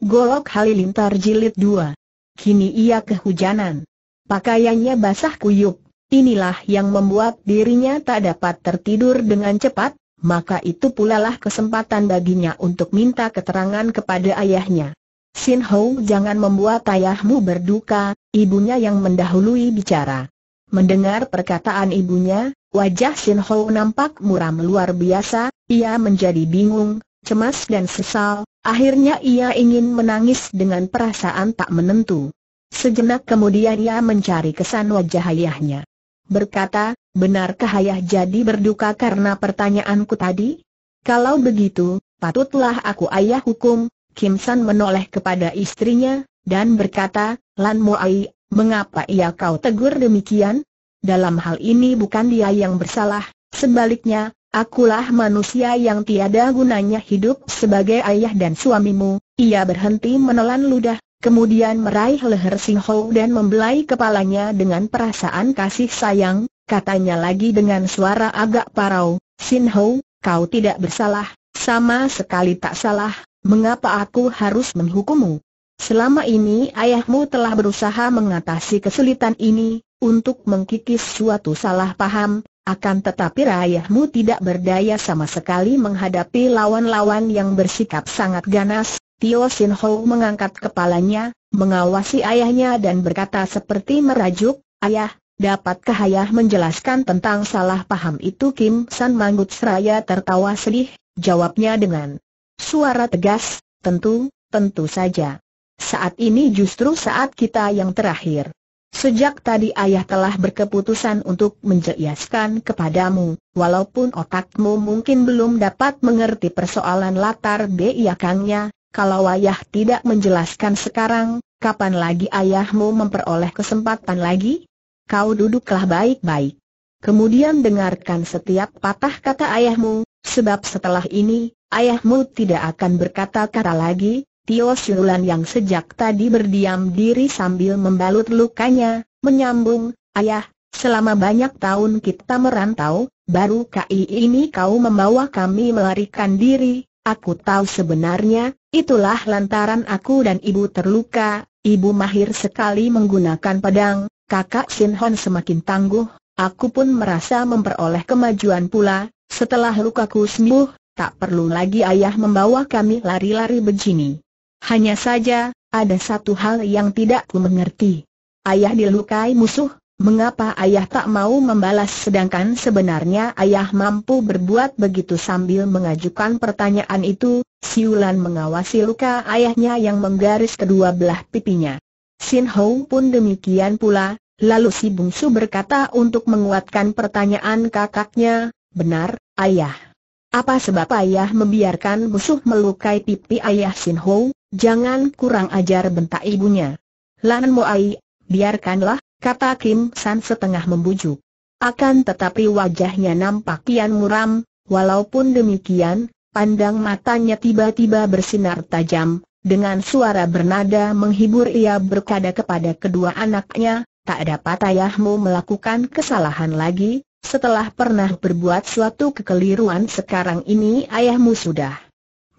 Golok Halilintar Jilid 2. Kini ia kehujanan. Pakaiannya basah kuyup, inilah yang membuat dirinya tak dapat tertidur dengan cepat, maka itu pula lah kesempatan baginya untuk minta keterangan kepada ayahnya. Sin Ho jangan membuat ayahmu berduka, ibunya yang mendahului bicara. Mendengar perkataan ibunya, wajah Sin Ho nampak muram luar biasa, ia menjadi bingung, cemas dan sesal, Akhirnya ia ingin menangis dengan perasaan tak menentu. Sejenak kemudian ia mencari kesan wajah ayahnya. Berkata, benarkah ayah jadi berduka karena pertanyaanku tadi? Kalau begitu, patutlah aku ayah hukum, Kim San menoleh kepada istrinya, dan berkata, Lan Ai, mengapa ia kau tegur demikian? Dalam hal ini bukan dia yang bersalah, sebaliknya, Akulah manusia yang tiada gunanya hidup sebagai ayah dan suamimu. Ia berhenti menelan ludah, kemudian meraih leher Sing Hou dan membelai kepalanya dengan perasaan kasih sayang. Katanya lagi dengan suara agak parau, Sin Hou, kau tidak bersalah, sama sekali tak salah. Mengapa aku harus menghukummu? Selama ini ayahmu telah berusaha mengatasi kesulitan ini, untuk mengkikis suatu salah paham, akan tetapi rayahmu tidak berdaya sama sekali menghadapi lawan-lawan yang bersikap sangat ganas. Tio Sin Ho mengangkat kepalanya, mengawasi ayahnya dan berkata seperti merajuk, Ayah, dapatkah ayah menjelaskan tentang salah paham itu Kim San Mangut Seraya tertawa sedih, jawabnya dengan suara tegas, tentu, tentu saja. Saat ini justru saat kita yang terakhir. Sejak tadi ayah telah berkeputusan untuk menjelaskan kepadamu, walaupun otakmu mungkin belum dapat mengerti persoalan latar belakangnya, kalau ayah tidak menjelaskan sekarang, kapan lagi ayahmu memperoleh kesempatan lagi? Kau duduklah baik-baik. Kemudian dengarkan setiap patah kata ayahmu, sebab setelah ini, ayahmu tidak akan berkata-kata lagi, Tio Siulan yang sejak tadi berdiam diri sambil membalut lukanya, menyambung, Ayah, selama banyak tahun kita merantau, baru kali ini kau membawa kami melarikan diri, aku tahu sebenarnya, itulah lantaran aku dan ibu terluka, ibu mahir sekali menggunakan pedang, kakak Sinhon semakin tangguh, aku pun merasa memperoleh kemajuan pula, setelah lukaku sembuh, tak perlu lagi ayah membawa kami lari-lari begini. Hanya saja, ada satu hal yang tidak ku mengerti. Ayah dilukai musuh, mengapa ayah tak mau membalas sedangkan sebenarnya ayah mampu berbuat begitu sambil mengajukan pertanyaan itu, Siulan mengawasi luka ayahnya yang menggaris kedua belah pipinya. Sin Hou pun demikian pula, lalu si bungsu berkata untuk menguatkan pertanyaan kakaknya, benar, ayah. Apa sebab ayah membiarkan musuh melukai pipi ayah Sin Ho? Jangan kurang ajar bentak ibunya. Lan ai, biarkanlah, kata Kim San setengah membujuk. Akan tetapi wajahnya nampak kian muram, walaupun demikian, pandang matanya tiba-tiba bersinar tajam, dengan suara bernada menghibur ia berkata kepada kedua anaknya, tak dapat ayahmu melakukan kesalahan lagi, setelah pernah berbuat suatu kekeliruan sekarang ini ayahmu sudah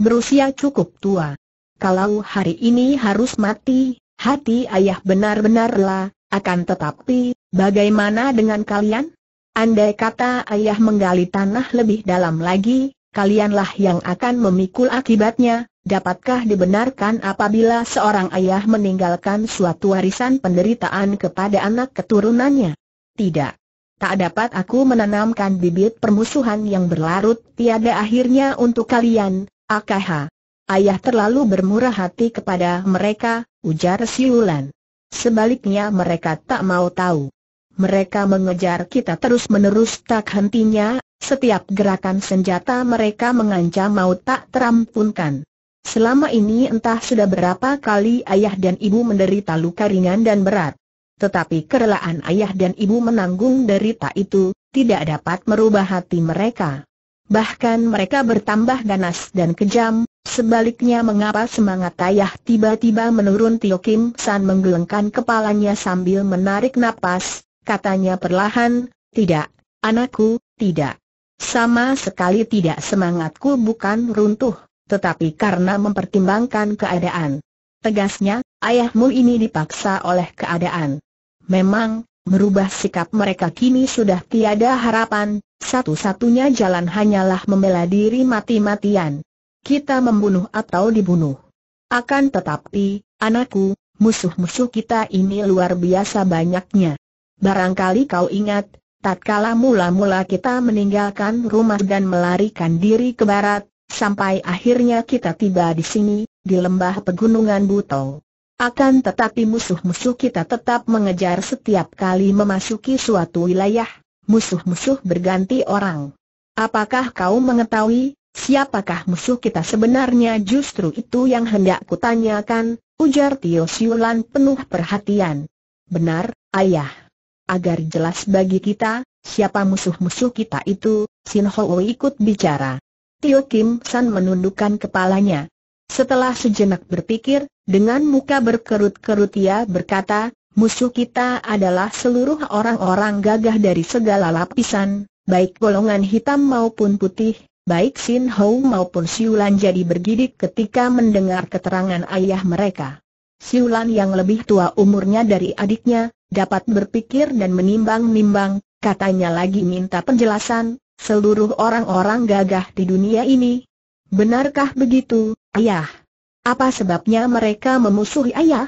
berusia cukup tua. Kalau hari ini harus mati, hati ayah benar-benarlah, akan tetapi, bagaimana dengan kalian? Andai kata ayah menggali tanah lebih dalam lagi, kalianlah yang akan memikul akibatnya. Dapatkah dibenarkan apabila seorang ayah meninggalkan suatu warisan penderitaan kepada anak keturunannya? Tidak. Tak dapat aku menanamkan bibit permusuhan yang berlarut tiada akhirnya untuk kalian, akaha. Ayah terlalu bermurah hati kepada mereka, ujar Siulan. Sebaliknya mereka tak mau tahu. Mereka mengejar kita terus-menerus tak hentinya, setiap gerakan senjata mereka mengancam mau tak terampunkan. Selama ini entah sudah berapa kali ayah dan ibu menderita luka ringan dan berat. Tetapi kerelaan ayah dan ibu menanggung derita itu, tidak dapat merubah hati mereka. Bahkan mereka bertambah ganas dan kejam, sebaliknya mengapa semangat ayah tiba-tiba menurun Tio Kim San menggelengkan kepalanya sambil menarik napas, katanya perlahan, tidak, anakku, tidak. Sama sekali tidak semangatku bukan runtuh, tetapi karena mempertimbangkan keadaan. Tegasnya, ayahmu ini dipaksa oleh keadaan. Memang, merubah sikap mereka kini sudah tiada harapan, satu-satunya jalan hanyalah membela diri mati-matian. Kita membunuh atau dibunuh. Akan tetapi, anakku, musuh-musuh kita ini luar biasa banyaknya. Barangkali kau ingat, tatkala mula-mula kita meninggalkan rumah dan melarikan diri ke barat, sampai akhirnya kita tiba di sini, di lembah pegunungan Buto. Akan tetapi musuh-musuh kita tetap mengejar setiap kali memasuki suatu wilayah, musuh-musuh berganti orang. Apakah kau mengetahui, siapakah musuh kita sebenarnya justru itu yang hendak kutanyakan, ujar Tio Siulan penuh perhatian. Benar, ayah. Agar jelas bagi kita, siapa musuh-musuh kita itu, Sin Ho ikut bicara. Tio Kim San menundukkan kepalanya. Setelah sejenak berpikir, dengan muka berkerut-kerut ia berkata, musuh kita adalah seluruh orang-orang gagah dari segala lapisan, baik golongan hitam maupun putih, baik Sin Hou maupun Siulan jadi bergidik ketika mendengar keterangan ayah mereka. Siulan yang lebih tua umurnya dari adiknya, dapat berpikir dan menimbang-nimbang, katanya lagi minta penjelasan, seluruh orang-orang gagah di dunia ini, Benarkah begitu, ayah? Apa sebabnya mereka memusuhi ayah?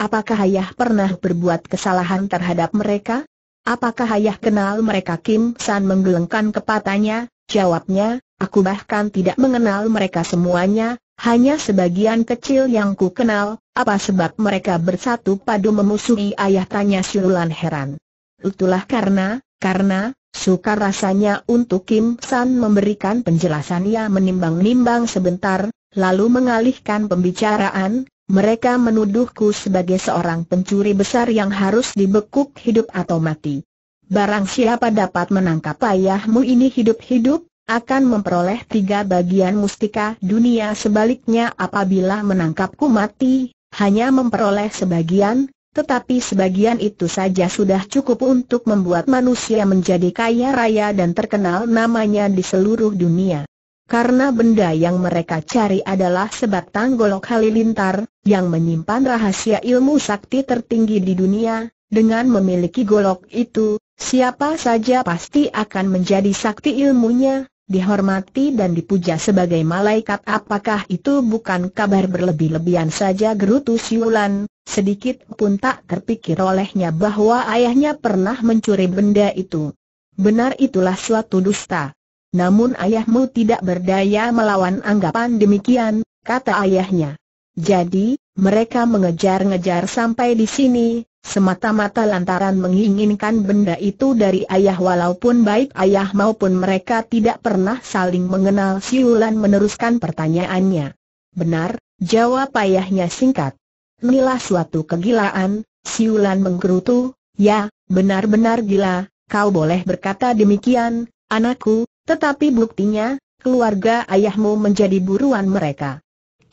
Apakah ayah pernah berbuat kesalahan terhadap mereka? Apakah ayah kenal mereka Kim San menggelengkan kepatanya? Jawabnya, aku bahkan tidak mengenal mereka semuanya, hanya sebagian kecil yang ku kenal, apa sebab mereka bersatu padu memusuhi ayah tanya Siulan heran. Itulah karena, karena, Suka rasanya untuk Kim San memberikan penjelasan ia menimbang-nimbang sebentar, lalu mengalihkan pembicaraan, mereka menuduhku sebagai seorang pencuri besar yang harus dibekuk hidup atau mati. Barang siapa dapat menangkap ayahmu ini hidup-hidup, akan memperoleh tiga bagian mustika dunia sebaliknya apabila menangkapku mati, hanya memperoleh sebagian, tetapi sebagian itu saja sudah cukup untuk membuat manusia menjadi kaya raya dan terkenal namanya di seluruh dunia. Karena benda yang mereka cari adalah sebatang golok halilintar, yang menyimpan rahasia ilmu sakti tertinggi di dunia, dengan memiliki golok itu, siapa saja pasti akan menjadi sakti ilmunya, dihormati dan dipuja sebagai malaikat apakah itu bukan kabar berlebih-lebihan saja gerutu Siulan, sedikit pun tak terpikir olehnya bahwa ayahnya pernah mencuri benda itu. Benar itulah suatu dusta. Namun ayahmu tidak berdaya melawan anggapan demikian, kata ayahnya. Jadi, mereka mengejar-ngejar sampai di sini, Semata-mata lantaran menginginkan benda itu dari ayah walaupun baik ayah maupun mereka tidak pernah saling mengenal Siulan meneruskan pertanyaannya. Benar, jawab ayahnya singkat. Inilah suatu kegilaan, Siulan menggerutu, ya, benar-benar gila, kau boleh berkata demikian, anakku, tetapi buktinya, keluarga ayahmu menjadi buruan mereka.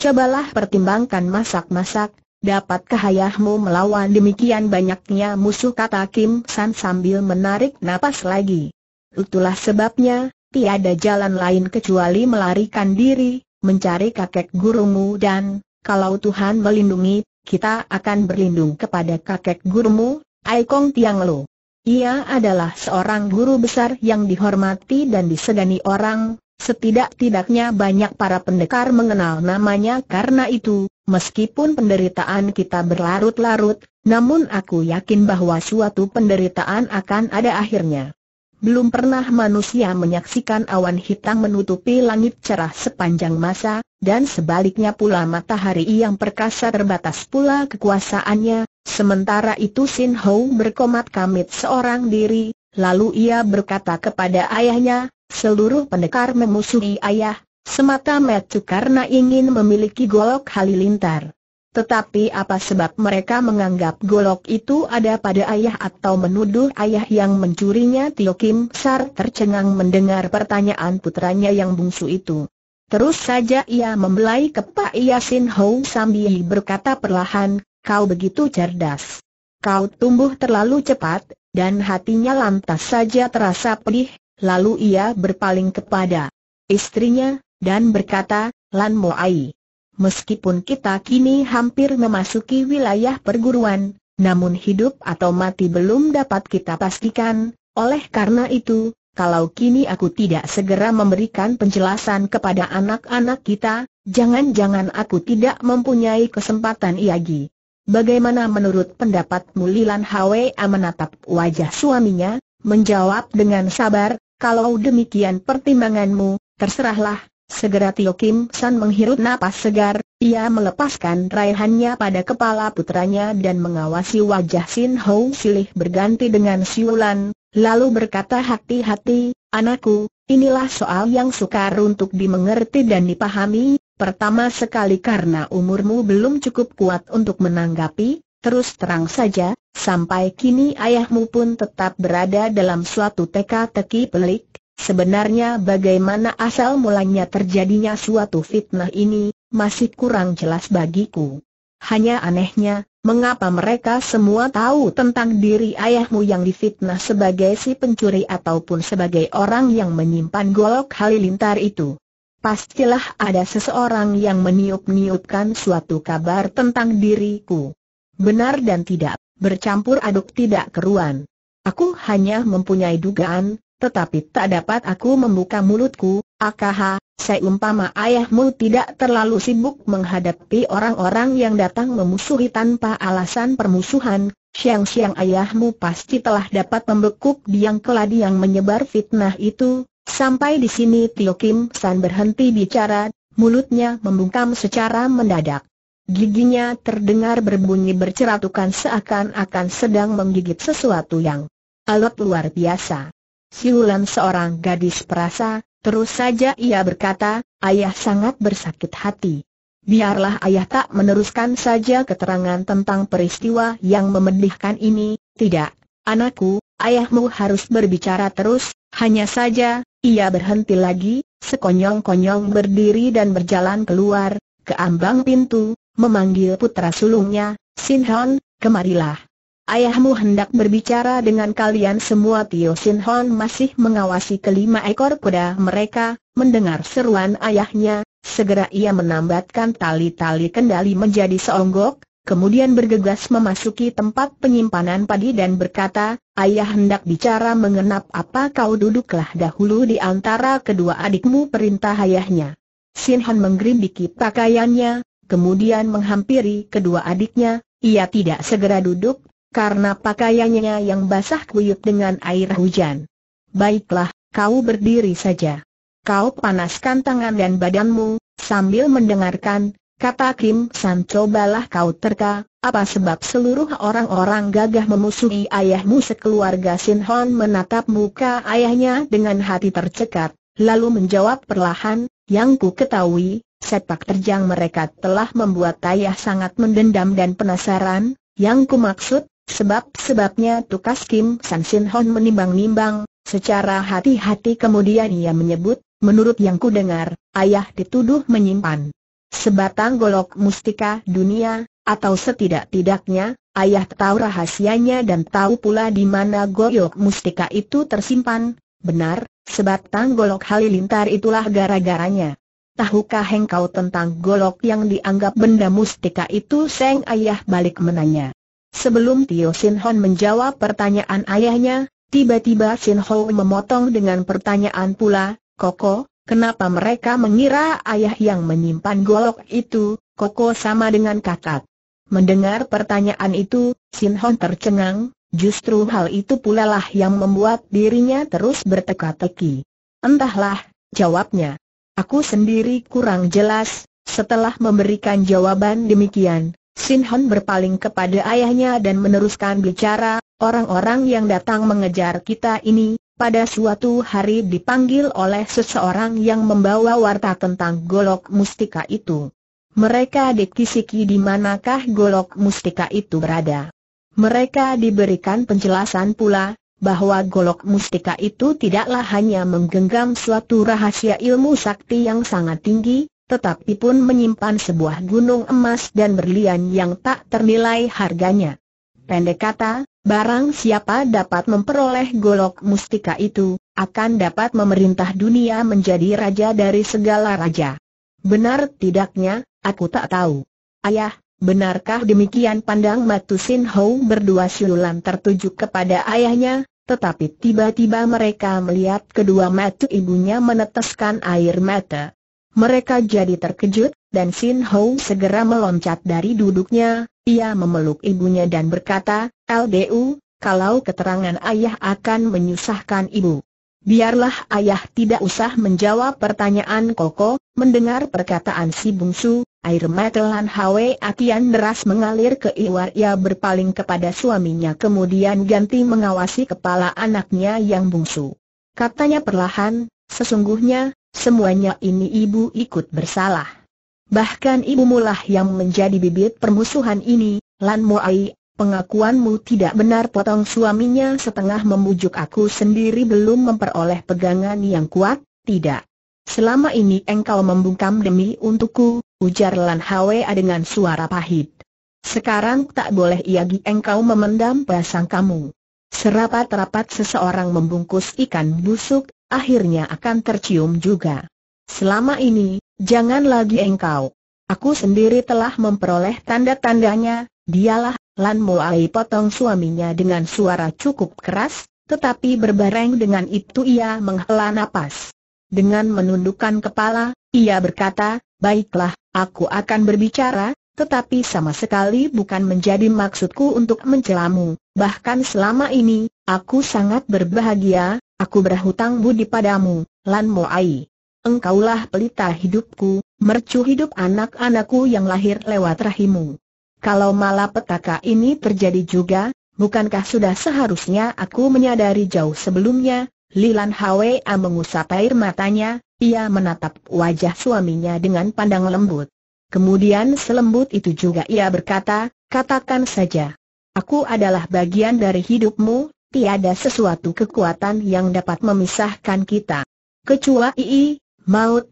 Cobalah pertimbangkan masak-masak, Dapatkah ayahmu melawan demikian banyaknya musuh kata Kim San sambil menarik napas lagi. Itulah sebabnya, tiada jalan lain kecuali melarikan diri, mencari kakek gurumu dan, kalau Tuhan melindungi, kita akan berlindung kepada kakek gurumu, Aikong Tiang Lo. Ia adalah seorang guru besar yang dihormati dan disegani orang, Setidak-tidaknya banyak para pendekar mengenal namanya karena itu, meskipun penderitaan kita berlarut-larut, namun aku yakin bahwa suatu penderitaan akan ada akhirnya. Belum pernah manusia menyaksikan awan hitam menutupi langit cerah sepanjang masa, dan sebaliknya pula matahari yang perkasa terbatas pula kekuasaannya, sementara itu Sin Hou berkomat kamit seorang diri, Lalu ia berkata kepada ayahnya, seluruh pendekar memusuhi ayah, semata-mata karena ingin memiliki golok halilintar. Tetapi apa sebab mereka menganggap golok itu ada pada ayah atau menuduh ayah yang mencurinya Tio Kim Sar tercengang mendengar pertanyaan putranya yang bungsu itu. Terus saja ia membelai kepak Yasin Hou sambil berkata perlahan, kau begitu cerdas kau tumbuh terlalu cepat, dan hatinya lantas saja terasa pedih, lalu ia berpaling kepada istrinya, dan berkata, Lan Moai, meskipun kita kini hampir memasuki wilayah perguruan, namun hidup atau mati belum dapat kita pastikan, oleh karena itu, kalau kini aku tidak segera memberikan penjelasan kepada anak-anak kita, jangan-jangan aku tidak mempunyai kesempatan lagi. Bagaimana menurut pendapatmu Lilan Hwe menatap wajah suaminya, menjawab dengan sabar, kalau demikian pertimbanganmu, terserahlah, segera Tio Kim San menghirup napas segar, ia melepaskan raihannya pada kepala putranya dan mengawasi wajah Sin Ho Silih berganti dengan siulan, lalu berkata hati-hati, anakku, inilah soal yang sukar untuk dimengerti dan dipahami, Pertama sekali karena umurmu belum cukup kuat untuk menanggapi, terus terang saja, sampai kini ayahmu pun tetap berada dalam suatu teka-teki pelik. Sebenarnya bagaimana asal mulanya terjadinya suatu fitnah ini, masih kurang jelas bagiku. Hanya anehnya, mengapa mereka semua tahu tentang diri ayahmu yang difitnah sebagai si pencuri ataupun sebagai orang yang menyimpan golok halilintar itu. Pastilah ada seseorang yang meniup-niupkan suatu kabar tentang diriku. Benar dan tidak, bercampur aduk tidak keruan. Aku hanya mempunyai dugaan, tetapi tak dapat aku membuka mulutku, akaha, seumpama ayahmu tidak terlalu sibuk menghadapi orang-orang yang datang memusuhi tanpa alasan permusuhan, siang-siang ayahmu pasti telah dapat membekuk biang keladi yang menyebar fitnah itu, Sampai di sini Tio Kim San berhenti bicara, mulutnya membungkam secara mendadak. Giginya terdengar berbunyi berceratukan seakan-akan sedang menggigit sesuatu yang alat luar biasa. Siulan seorang gadis perasa, terus saja ia berkata, ayah sangat bersakit hati. Biarlah ayah tak meneruskan saja keterangan tentang peristiwa yang memedihkan ini, tidak, anakku, ayahmu harus berbicara terus, hanya saja, ia berhenti lagi, sekonyong-konyong berdiri dan berjalan keluar, ke ambang pintu, memanggil putra sulungnya, Sin Hon, kemarilah. Ayahmu hendak berbicara dengan kalian semua Tio Sin Hon masih mengawasi kelima ekor kuda mereka, mendengar seruan ayahnya, segera ia menambatkan tali-tali kendali menjadi seonggok, kemudian bergegas memasuki tempat penyimpanan padi dan berkata, Ayah hendak bicara mengenap apa kau duduklah dahulu di antara kedua adikmu perintah ayahnya. Sin Han pakaiannya, kemudian menghampiri kedua adiknya, ia tidak segera duduk, karena pakaiannya yang basah kuyup dengan air hujan. Baiklah, kau berdiri saja. Kau panaskan tangan dan badanmu, sambil mendengarkan, Kata Kim San cobalah kau terka, apa sebab seluruh orang-orang gagah memusuhi ayahmu sekeluarga Sin Hon menatap muka ayahnya dengan hati tercekat, lalu menjawab perlahan, yang ku ketahui, sepak terjang mereka telah membuat ayah sangat mendendam dan penasaran, yang ku maksud, sebab-sebabnya tukas Kim San Sin Hon menimbang-nimbang, secara hati-hati kemudian ia menyebut, menurut yang ku dengar, ayah dituduh menyimpan Sebatang golok mustika dunia, atau setidak-tidaknya, ayah tahu rahasianya dan tahu pula di mana golok mustika itu tersimpan. Benar, sebatang golok halilintar itulah gara-garanya. Tahukah engkau tentang golok yang dianggap benda mustika itu? Seng ayah balik menanya. Sebelum Tio Sin Hon menjawab pertanyaan ayahnya, tiba-tiba Sin Ho memotong dengan pertanyaan pula, Koko, Kenapa mereka mengira ayah yang menyimpan golok itu, koko sama dengan kakak? Mendengar pertanyaan itu, Sin Hon tercengang, justru hal itu pula lah yang membuat dirinya terus berteka-teki. Entahlah, jawabnya. Aku sendiri kurang jelas, setelah memberikan jawaban demikian, Sin Hon berpaling kepada ayahnya dan meneruskan bicara, orang-orang yang datang mengejar kita ini, pada suatu hari dipanggil oleh seseorang yang membawa warta tentang golok mustika itu. Mereka dikisiki di manakah golok mustika itu berada. Mereka diberikan penjelasan pula, bahwa golok mustika itu tidaklah hanya menggenggam suatu rahasia ilmu sakti yang sangat tinggi, tetapi pun menyimpan sebuah gunung emas dan berlian yang tak ternilai harganya. Pendek kata, Barang siapa dapat memperoleh golok mustika itu, akan dapat memerintah dunia menjadi raja dari segala raja. Benar tidaknya, aku tak tahu. Ayah, benarkah demikian pandang Matu Sin Hou berdua siulan tertuju kepada ayahnya, tetapi tiba-tiba mereka melihat kedua Matu ibunya meneteskan air mata. Mereka jadi terkejut, dan Sin Hou segera meloncat dari duduknya, ia memeluk ibunya dan berkata, LBU, kalau keterangan ayah akan menyusahkan ibu. Biarlah ayah tidak usah menjawab pertanyaan Koko, mendengar perkataan si bungsu, air mata Lan Hwe Akian deras mengalir ke Iwar ia berpaling kepada suaminya kemudian ganti mengawasi kepala anaknya yang bungsu. Katanya perlahan, sesungguhnya, semuanya ini ibu ikut bersalah. Bahkan ibu mulah yang menjadi bibit permusuhan ini, Lan Moai, Pengakuanmu tidak benar potong suaminya setengah membujuk aku sendiri belum memperoleh pegangan yang kuat, tidak. Selama ini engkau membungkam demi untukku, ujar Lan Hwa dengan suara pahit. Sekarang tak boleh iagi engkau memendam pasang kamu. Serapat-rapat seseorang membungkus ikan busuk, akhirnya akan tercium juga. Selama ini, jangan lagi engkau. Aku sendiri telah memperoleh tanda-tandanya, dialah Lan Moai potong suaminya dengan suara cukup keras, tetapi berbareng dengan itu ia menghela napas. Dengan menundukkan kepala, ia berkata, baiklah, aku akan berbicara, tetapi sama sekali bukan menjadi maksudku untuk mencelamu. Bahkan selama ini, aku sangat berbahagia, aku berhutang budi padamu, Lan Moai. Engkaulah pelita hidupku, mercu hidup anak-anakku yang lahir lewat rahimu. Kalau malapetaka ini terjadi juga, bukankah sudah seharusnya aku menyadari jauh sebelumnya? Lilan Hwa mengusap air matanya, ia menatap wajah suaminya dengan pandang lembut. Kemudian selembut itu juga ia berkata, katakan saja. Aku adalah bagian dari hidupmu, tiada sesuatu kekuatan yang dapat memisahkan kita. Kecuali maut,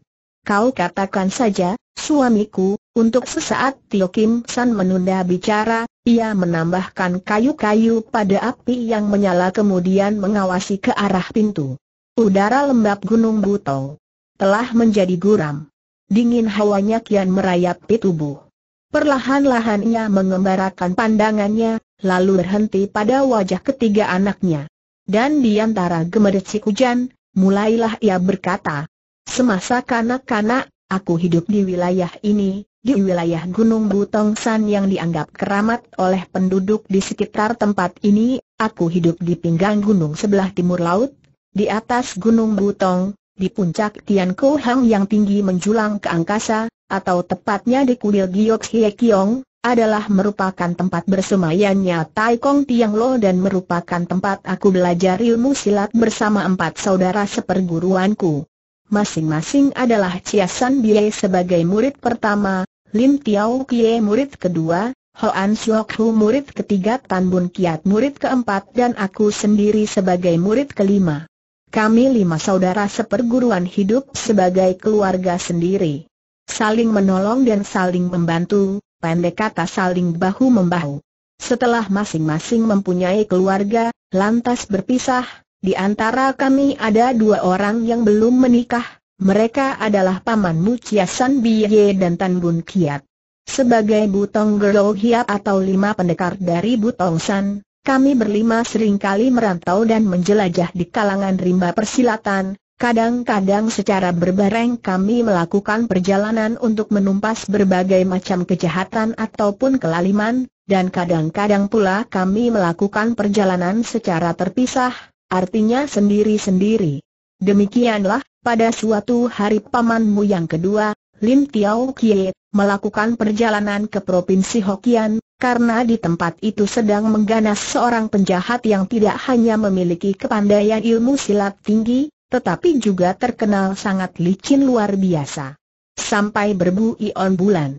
kau katakan saja, suamiku, untuk sesaat Tio Kim San menunda bicara, ia menambahkan kayu-kayu pada api yang menyala kemudian mengawasi ke arah pintu. Udara lembab Gunung Butong telah menjadi guram. Dingin hawanya kian merayapi tubuh. Perlahan-lahan ia mengembarakan pandangannya, lalu berhenti pada wajah ketiga anaknya. Dan di antara gemericik hujan, mulailah ia berkata, Semasa kanak-kanak, aku hidup di wilayah ini, di wilayah Gunung Butongsan yang dianggap keramat oleh penduduk di sekitar tempat ini, aku hidup di pinggang gunung sebelah timur laut, di atas Gunung Butong, di puncak Tian Hang yang tinggi menjulang ke angkasa, atau tepatnya di kuil Giok Kyong, Kiong, adalah merupakan tempat bersemayannya Tai Kong Tiang Lo dan merupakan tempat aku belajar ilmu silat bersama empat saudara seperguruanku masing-masing adalah Chia San Bie sebagai murid pertama, Lin Tiao Kie murid kedua, Hoan Siok Hu murid ketiga Tan Bun Kiat murid keempat dan aku sendiri sebagai murid kelima. Kami lima saudara seperguruan hidup sebagai keluarga sendiri. Saling menolong dan saling membantu, pendek kata saling bahu-membahu. Setelah masing-masing mempunyai keluarga, lantas berpisah, di antara kami ada dua orang yang belum menikah, mereka adalah pamanmu Muqiyasan Biye dan Tan Bun Kiat. Sebagai Butong Gelo Hiap atau lima pendekar dari Butong San, kami berlima seringkali merantau dan menjelajah di kalangan rimba persilatan, Kadang-kadang secara berbareng kami melakukan perjalanan untuk menumpas berbagai macam kejahatan ataupun kelaliman, dan kadang-kadang pula kami melakukan perjalanan secara terpisah, artinya sendiri-sendiri. Demikianlah, pada suatu hari pamanmu yang kedua, Lin Tiao Kie, melakukan perjalanan ke Provinsi Hokian, karena di tempat itu sedang mengganas seorang penjahat yang tidak hanya memiliki kepandaian ilmu silat tinggi, tetapi juga terkenal sangat licin luar biasa. Sampai berbu on bulan.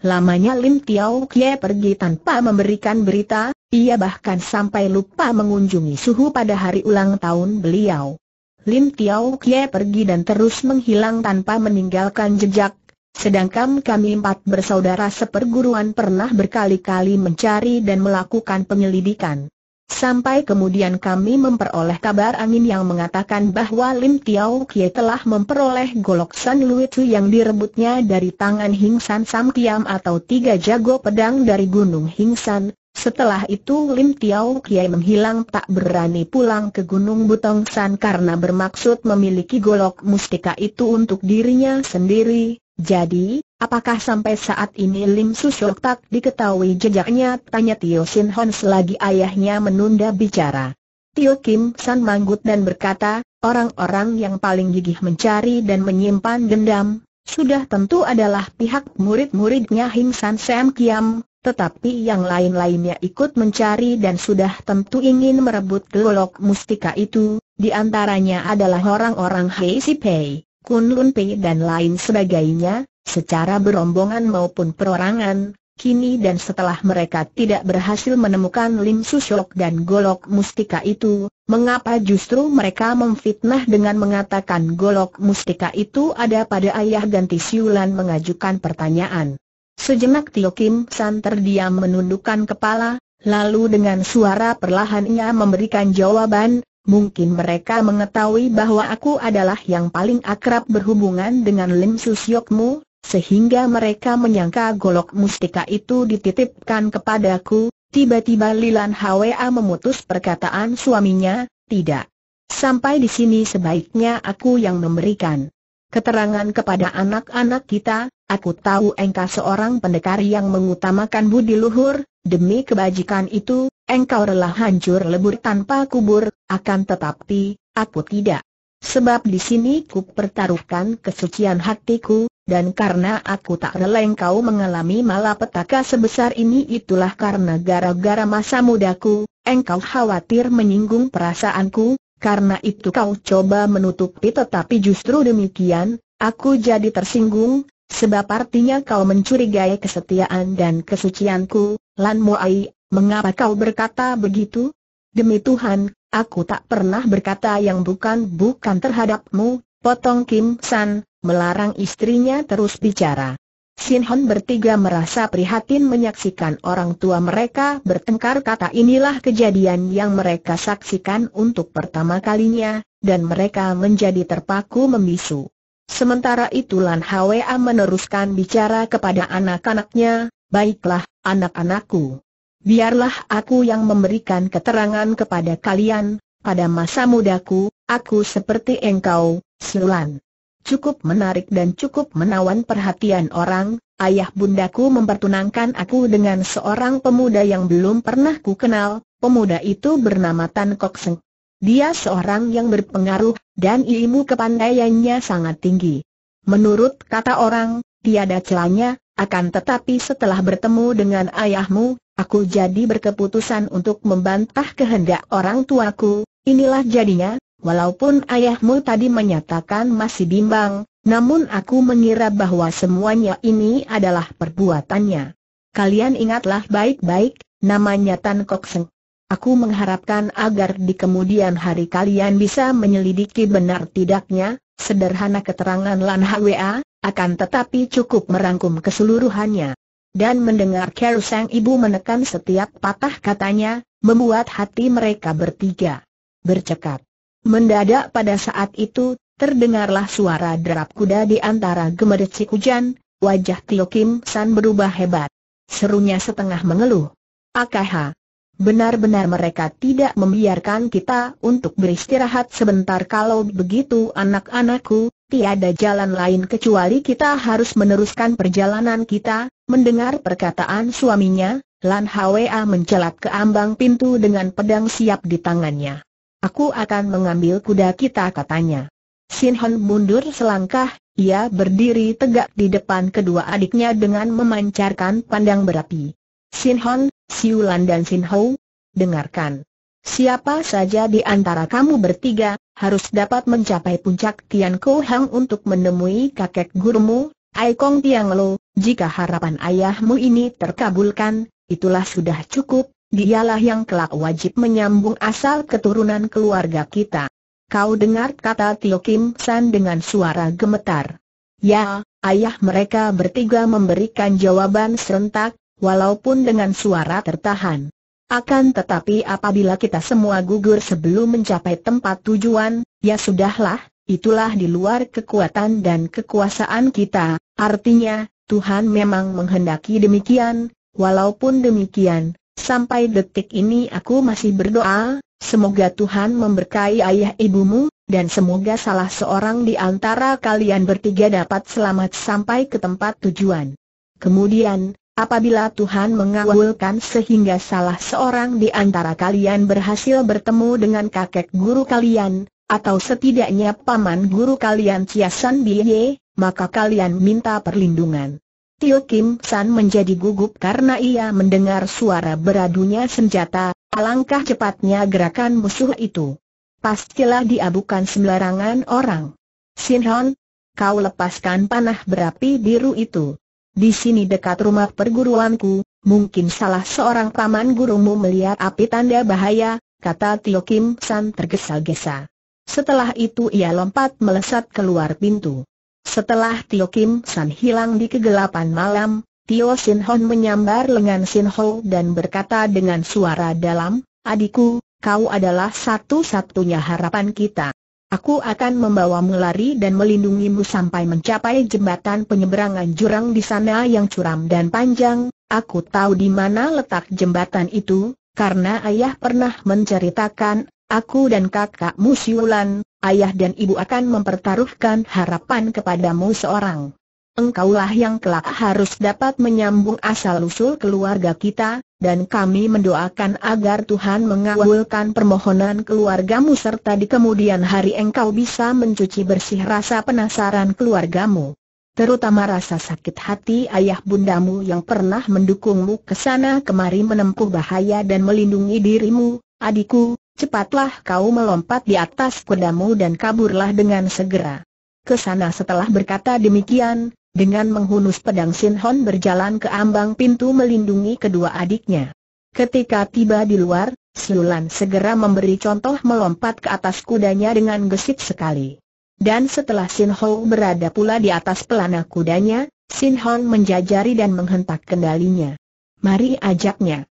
Lamanya Lin Tiao Kie pergi tanpa memberikan berita, ia bahkan sampai lupa mengunjungi suhu pada hari ulang tahun beliau. Lim Tiao Kie pergi dan terus menghilang tanpa meninggalkan jejak, sedangkan kami empat bersaudara seperguruan pernah berkali-kali mencari dan melakukan penyelidikan. Sampai kemudian kami memperoleh kabar angin yang mengatakan bahwa Lim Tiao Kie telah memperoleh golok San Lui Tzu yang direbutnya dari tangan Hing San Sam Kiam atau tiga jago pedang dari Gunung Hing San, setelah itu Lim Tiao Kiai menghilang tak berani pulang ke Gunung Butong San karena bermaksud memiliki golok mustika itu untuk dirinya sendiri. Jadi, apakah sampai saat ini Lim Susok tak diketahui jejaknya? Tanya Tio Sin Hon selagi ayahnya menunda bicara. Tio Kim San manggut dan berkata, orang-orang yang paling gigih mencari dan menyimpan dendam, sudah tentu adalah pihak murid-muridnya Hing San Sam Kiam, tetapi yang lain-lainnya ikut mencari dan sudah tentu ingin merebut golok mustika itu, di antaranya adalah orang-orang Hei Si Pei, Kun Lun Pei dan lain sebagainya, secara berombongan maupun perorangan, kini dan setelah mereka tidak berhasil menemukan Lim Susyok dan golok mustika itu, mengapa justru mereka memfitnah dengan mengatakan golok mustika itu ada pada ayah ganti siulan mengajukan pertanyaan. Sejenak Tio Kim San terdiam menundukkan kepala, lalu dengan suara perlahan ia memberikan jawaban, mungkin mereka mengetahui bahwa aku adalah yang paling akrab berhubungan dengan Lim Susyokmu, sehingga mereka menyangka golok mustika itu dititipkan kepadaku, tiba-tiba Lilan Hwa memutus perkataan suaminya, tidak. Sampai di sini sebaiknya aku yang memberikan keterangan kepada anak-anak kita, aku tahu engkau seorang pendekar yang mengutamakan budi luhur, demi kebajikan itu, engkau rela hancur lebur tanpa kubur, akan tetapi, aku tidak. Sebab di sini ku pertaruhkan kesucian hatiku, dan karena aku tak rela engkau mengalami malapetaka sebesar ini itulah karena gara-gara masa mudaku, engkau khawatir menyinggung perasaanku, karena itu kau coba menutupi tetapi justru demikian, aku jadi tersinggung, sebab artinya kau mencurigai kesetiaan dan kesucianku, Lan Moai, mengapa kau berkata begitu? Demi Tuhan, aku tak pernah berkata yang bukan-bukan terhadapmu, potong Kim San, melarang istrinya terus bicara. Sin Hon bertiga merasa prihatin menyaksikan orang tua mereka bertengkar kata inilah kejadian yang mereka saksikan untuk pertama kalinya, dan mereka menjadi terpaku membisu. Sementara itu Lan Hwa meneruskan bicara kepada anak-anaknya, baiklah, anak-anakku. Biarlah aku yang memberikan keterangan kepada kalian, pada masa mudaku, aku seperti engkau, Sulan cukup menarik dan cukup menawan perhatian orang, ayah bundaku mempertunangkan aku dengan seorang pemuda yang belum pernah ku kenal, pemuda itu bernama Tan Kok Seng. Dia seorang yang berpengaruh, dan ilmu kepandaiannya sangat tinggi. Menurut kata orang, tiada celanya, akan tetapi setelah bertemu dengan ayahmu, aku jadi berkeputusan untuk membantah kehendak orang tuaku, inilah jadinya, Walaupun ayahmu tadi menyatakan masih bimbang, namun aku mengira bahwa semuanya ini adalah perbuatannya. Kalian ingatlah baik-baik, namanya Tan Kok Seng. Aku mengharapkan agar di kemudian hari kalian bisa menyelidiki benar tidaknya, sederhana keterangan Lan Hwa, akan tetapi cukup merangkum keseluruhannya. Dan mendengar Kero Sang Ibu menekan setiap patah katanya, membuat hati mereka bertiga bercekat. Mendadak pada saat itu, terdengarlah suara derap kuda di antara gemericik hujan, wajah Tio Kim San berubah hebat. Serunya setengah mengeluh. Akaha. Benar-benar mereka tidak membiarkan kita untuk beristirahat sebentar kalau begitu anak-anakku, tiada jalan lain kecuali kita harus meneruskan perjalanan kita, mendengar perkataan suaminya, Lan Hwa mencelat ke ambang pintu dengan pedang siap di tangannya. Aku akan mengambil kuda kita katanya. Sin Hon mundur selangkah, ia berdiri tegak di depan kedua adiknya dengan memancarkan pandang berapi. Sin Hon, Siulan dan Sin Ho, dengarkan. Siapa saja di antara kamu bertiga, harus dapat mencapai puncak Tian Kou Hang untuk menemui kakek gurumu, Ai Kong Tiang Lo, jika harapan ayahmu ini terkabulkan, itulah sudah cukup, Dialah yang kelak wajib menyambung asal keturunan keluarga kita. Kau dengar kata Tio Kim San dengan suara gemetar. Ya, ayah mereka bertiga memberikan jawaban serentak, walaupun dengan suara tertahan. Akan tetapi apabila kita semua gugur sebelum mencapai tempat tujuan, ya sudahlah, itulah di luar kekuatan dan kekuasaan kita, artinya, Tuhan memang menghendaki demikian, walaupun demikian, Sampai detik ini aku masih berdoa, semoga Tuhan memberkahi ayah ibumu, dan semoga salah seorang di antara kalian bertiga dapat selamat sampai ke tempat tujuan. Kemudian, apabila Tuhan mengawalkan sehingga salah seorang di antara kalian berhasil bertemu dengan kakek guru kalian, atau setidaknya paman guru kalian Ciasan Biye, maka kalian minta perlindungan. Tio Kim San menjadi gugup karena ia mendengar suara beradunya senjata, alangkah cepatnya gerakan musuh itu. Pastilah dia bukan sembarangan orang. Sinhon, kau lepaskan panah berapi biru itu. Di sini dekat rumah perguruanku, mungkin salah seorang paman gurumu melihat api tanda bahaya, kata Tio Kim San tergesa-gesa. Setelah itu ia lompat melesat keluar pintu. Setelah Tio Kim San hilang di kegelapan malam, Tio Sin Hon menyambar lengan Sin Ho dan berkata dengan suara dalam, Adikku, kau adalah satu-satunya harapan kita. Aku akan membawamu lari dan melindungimu sampai mencapai jembatan penyeberangan jurang di sana yang curam dan panjang. Aku tahu di mana letak jembatan itu, karena ayah pernah menceritakan, aku dan kakakmu Siulan, ayah dan ibu akan mempertaruhkan harapan kepadamu seorang. Engkaulah yang kelak harus dapat menyambung asal-usul keluarga kita, dan kami mendoakan agar Tuhan mengabulkan permohonan keluargamu serta di kemudian hari engkau bisa mencuci bersih rasa penasaran keluargamu. Terutama rasa sakit hati ayah bundamu yang pernah mendukungmu ke sana kemari menempuh bahaya dan melindungi dirimu, adikku, Cepatlah kau melompat di atas kudamu dan kaburlah dengan segera. Kesana setelah berkata demikian, dengan menghunus pedang Sin Hon berjalan ke ambang pintu melindungi kedua adiknya. Ketika tiba di luar, Siulan segera memberi contoh melompat ke atas kudanya dengan gesit sekali. Dan setelah Sin Ho berada pula di atas pelana kudanya, Sin Hon menjajari dan menghentak kendalinya. Mari ajaknya.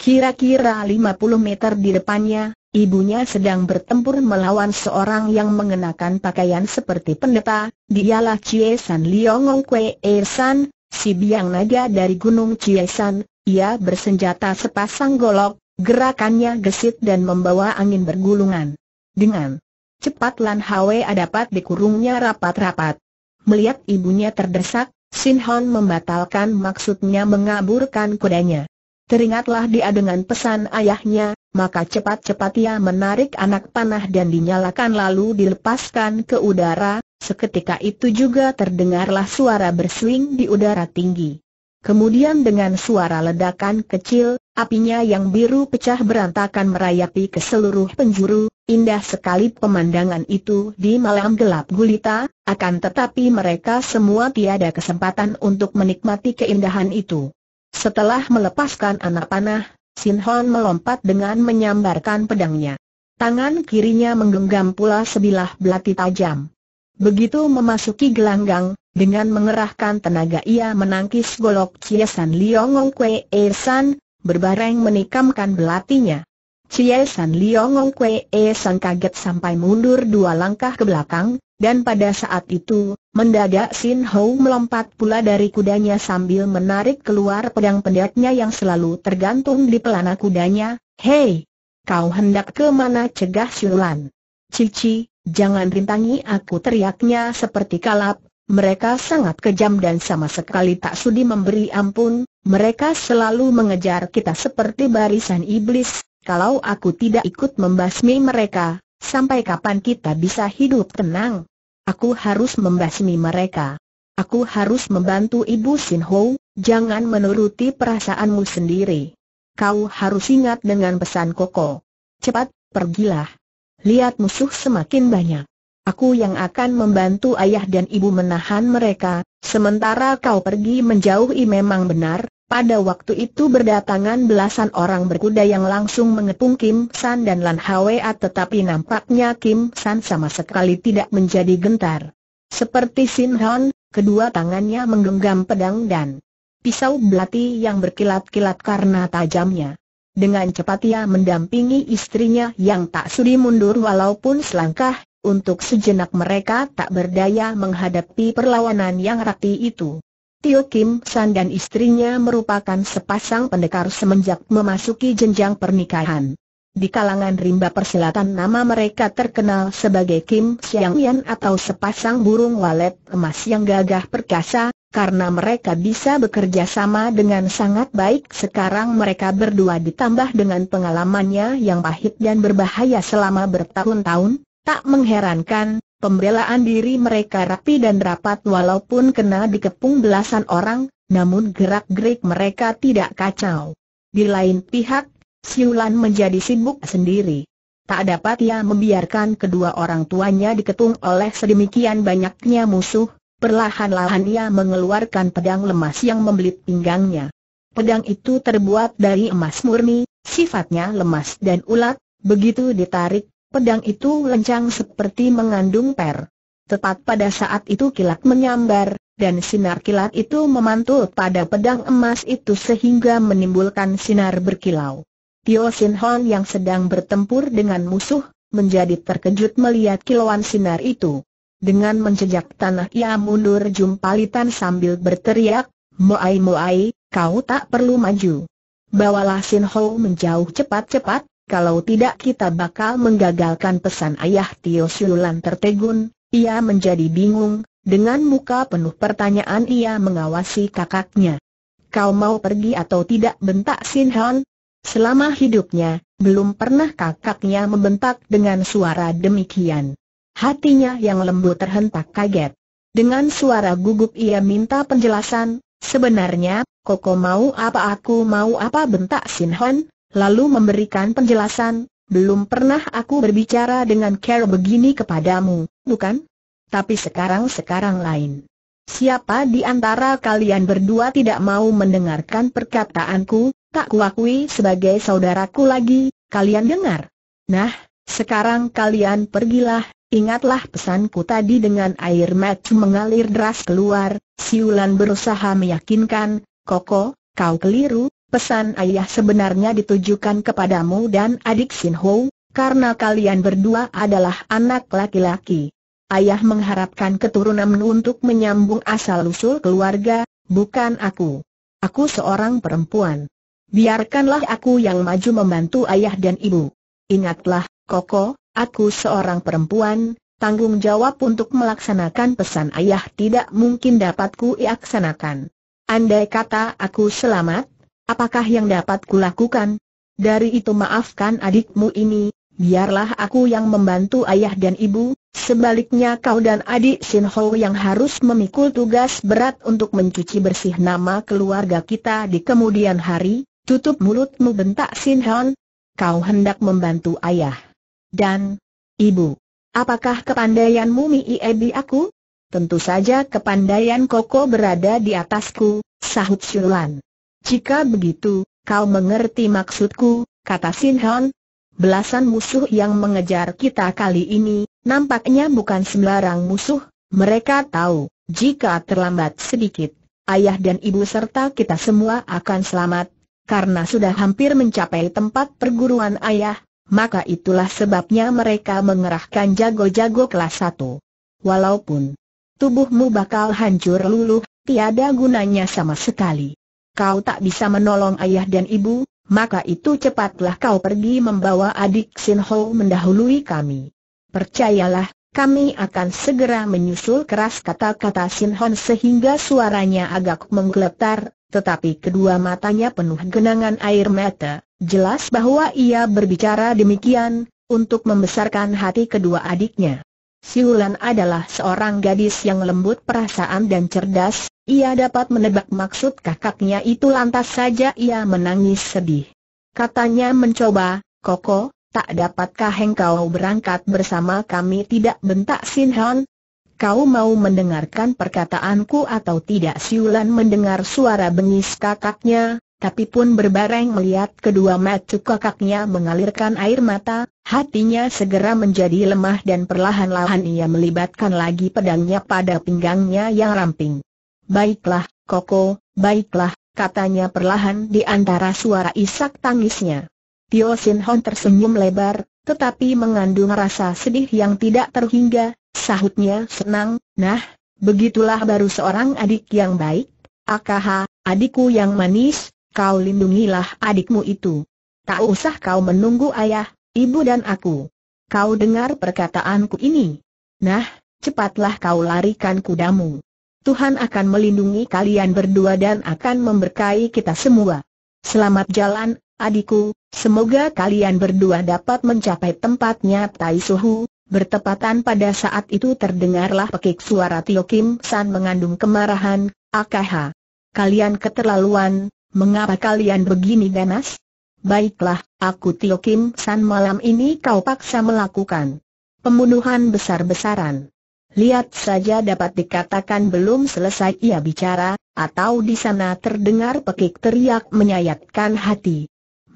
Kira-kira 50 meter di depannya, Ibunya sedang bertempur melawan seorang yang mengenakan pakaian seperti pendeta, dialah Chie San Liong Kwe e San, si biang naga dari Gunung Chie San, ia bersenjata sepasang golok, gerakannya gesit dan membawa angin bergulungan. Dengan cepat Lan Hwe dapat dikurungnya rapat-rapat. Melihat ibunya terdesak, Sin Hon membatalkan maksudnya mengaburkan kudanya. Teringatlah dia dengan pesan ayahnya, maka cepat-cepat ia menarik anak panah dan dinyalakan lalu dilepaskan ke udara, seketika itu juga terdengarlah suara berswing di udara tinggi. Kemudian dengan suara ledakan kecil, apinya yang biru pecah berantakan merayapi ke seluruh penjuru, indah sekali pemandangan itu di malam gelap gulita, akan tetapi mereka semua tiada kesempatan untuk menikmati keindahan itu. Setelah melepaskan anak panah, Sin Hon melompat dengan menyambarkan pedangnya. Tangan kirinya menggenggam pula sebilah belati tajam. Begitu memasuki gelanggang, dengan mengerahkan tenaga ia menangkis golok San Liongong Kwe E San, berbareng menikamkan belatinya. San Liongong Kwe E San kaget sampai mundur dua langkah ke belakang, dan pada saat itu, mendadak Sin Hou melompat pula dari kudanya sambil menarik keluar pedang pendeknya yang selalu tergantung di pelana kudanya. Hei! Kau hendak ke mana cegah Siulan? Cici, jangan rintangi aku teriaknya seperti kalap. Mereka sangat kejam dan sama sekali tak sudi memberi ampun, mereka selalu mengejar kita seperti barisan iblis, kalau aku tidak ikut membasmi mereka, Sampai kapan kita bisa hidup tenang? Aku harus membasmi mereka. Aku harus membantu Ibu Sin Ho, jangan menuruti perasaanmu sendiri. Kau harus ingat dengan pesan Koko. Cepat, pergilah. Lihat musuh semakin banyak. Aku yang akan membantu ayah dan ibu menahan mereka, sementara kau pergi menjauhi memang benar, pada waktu itu berdatangan belasan orang berkuda yang langsung mengepung Kim San dan Lan Hwa tetapi nampaknya Kim San sama sekali tidak menjadi gentar. Seperti Sin Hon, kedua tangannya menggenggam pedang dan pisau belati yang berkilat-kilat karena tajamnya. Dengan cepat ia mendampingi istrinya yang tak sudi mundur walaupun selangkah, untuk sejenak mereka tak berdaya menghadapi perlawanan yang rapi itu. Tio Kim San dan istrinya merupakan sepasang pendekar semenjak memasuki jenjang pernikahan. Di kalangan rimba persilatan nama mereka terkenal sebagai Kim Siang Yan atau sepasang burung walet emas yang gagah perkasa, karena mereka bisa bekerja sama dengan sangat baik sekarang mereka berdua ditambah dengan pengalamannya yang pahit dan berbahaya selama bertahun-tahun, tak mengherankan, Pembelaan diri mereka rapi dan rapat walaupun kena dikepung belasan orang, namun gerak-gerik mereka tidak kacau. Di lain pihak, Siulan menjadi sibuk sendiri. Tak dapat ia membiarkan kedua orang tuanya diketung oleh sedemikian banyaknya musuh, perlahan-lahan ia mengeluarkan pedang lemas yang membelit pinggangnya. Pedang itu terbuat dari emas murni, sifatnya lemas dan ulat, begitu ditarik, Pedang itu lencang seperti mengandung per. Tepat pada saat itu kilat menyambar, dan sinar kilat itu memantul pada pedang emas itu sehingga menimbulkan sinar berkilau. Tio Sin Hon yang sedang bertempur dengan musuh, menjadi terkejut melihat kilauan sinar itu. Dengan menjejak tanah ia mundur jumpalitan sambil berteriak, Moai Moai, kau tak perlu maju. Bawalah Sin Ho menjauh cepat-cepat, kalau tidak kita bakal menggagalkan pesan ayah Tio Siulan tertegun, ia menjadi bingung, dengan muka penuh pertanyaan ia mengawasi kakaknya. Kau mau pergi atau tidak bentak Sin Han? Selama hidupnya, belum pernah kakaknya membentak dengan suara demikian. Hatinya yang lembut terhentak kaget. Dengan suara gugup ia minta penjelasan, sebenarnya, Koko mau apa aku mau apa bentak Sin Han? lalu memberikan penjelasan, belum pernah aku berbicara dengan Carol begini kepadamu, bukan? Tapi sekarang-sekarang lain. Siapa di antara kalian berdua tidak mau mendengarkan perkataanku, tak kuakui sebagai saudaraku lagi, kalian dengar? Nah, sekarang kalian pergilah, ingatlah pesanku tadi dengan air mata mengalir deras keluar, siulan berusaha meyakinkan, Koko, kau keliru, pesan ayah sebenarnya ditujukan kepadamu dan adik Sin Ho, karena kalian berdua adalah anak laki-laki. Ayah mengharapkan keturunan untuk menyambung asal-usul keluarga, bukan aku. Aku seorang perempuan. Biarkanlah aku yang maju membantu ayah dan ibu. Ingatlah, Koko, aku seorang perempuan, tanggung jawab untuk melaksanakan pesan ayah tidak mungkin dapatku iaksanakan. Andai kata aku selamat, Apakah yang dapat kulakukan? Dari itu maafkan adikmu ini, biarlah aku yang membantu ayah dan ibu, sebaliknya kau dan adik Sin Ho yang harus memikul tugas berat untuk mencuci bersih nama keluarga kita di kemudian hari, tutup mulutmu bentak Sin Hon. Kau hendak membantu ayah dan ibu. Apakah kepandaianmu Miebi aku? Tentu saja kepandaian Koko berada di atasku, sahut Syulan. Jika begitu, kau mengerti maksudku, kata Sin Hon. Belasan musuh yang mengejar kita kali ini, nampaknya bukan sembarang musuh, mereka tahu, jika terlambat sedikit, ayah dan ibu serta kita semua akan selamat, karena sudah hampir mencapai tempat perguruan ayah, maka itulah sebabnya mereka mengerahkan jago-jago kelas 1. Walaupun tubuhmu bakal hancur luluh, tiada gunanya sama sekali kau tak bisa menolong ayah dan ibu, maka itu cepatlah kau pergi membawa adik Sin Ho mendahului kami. Percayalah, kami akan segera menyusul keras kata-kata Sin Hon sehingga suaranya agak menggeletar, tetapi kedua matanya penuh genangan air mata. Jelas bahwa ia berbicara demikian, untuk membesarkan hati kedua adiknya. Siulan adalah seorang gadis yang lembut perasaan dan cerdas, ia dapat menebak maksud kakaknya itu lantas saja ia menangis sedih. Katanya mencoba, Koko, tak dapatkah engkau berangkat bersama kami tidak bentak Sin Kau mau mendengarkan perkataanku atau tidak Siulan mendengar suara bengis kakaknya, tapi pun berbareng melihat kedua mata kakaknya mengalirkan air mata, hatinya segera menjadi lemah dan perlahan-lahan ia melibatkan lagi pedangnya pada pinggangnya yang ramping. Baiklah, Koko, baiklah, katanya perlahan di antara suara isak tangisnya. Tio Sin Hon tersenyum lebar, tetapi mengandung rasa sedih yang tidak terhingga, sahutnya senang, nah, begitulah baru seorang adik yang baik, akaha, adikku yang manis, kau lindungilah adikmu itu. Tak usah kau menunggu ayah, ibu dan aku. Kau dengar perkataanku ini. Nah, cepatlah kau larikan kudamu. Tuhan akan melindungi kalian berdua dan akan memberkahi kita semua. Selamat jalan, adikku, semoga kalian berdua dapat mencapai tempatnya Tai Suhu. Bertepatan pada saat itu terdengarlah pekik suara Tio Kim San mengandung kemarahan, Akaha. Kalian keterlaluan, mengapa kalian begini ganas? Baiklah, aku Tio Kim San malam ini kau paksa melakukan pembunuhan besar-besaran. Lihat saja dapat dikatakan belum selesai ia bicara, atau di sana terdengar pekik teriak menyayatkan hati.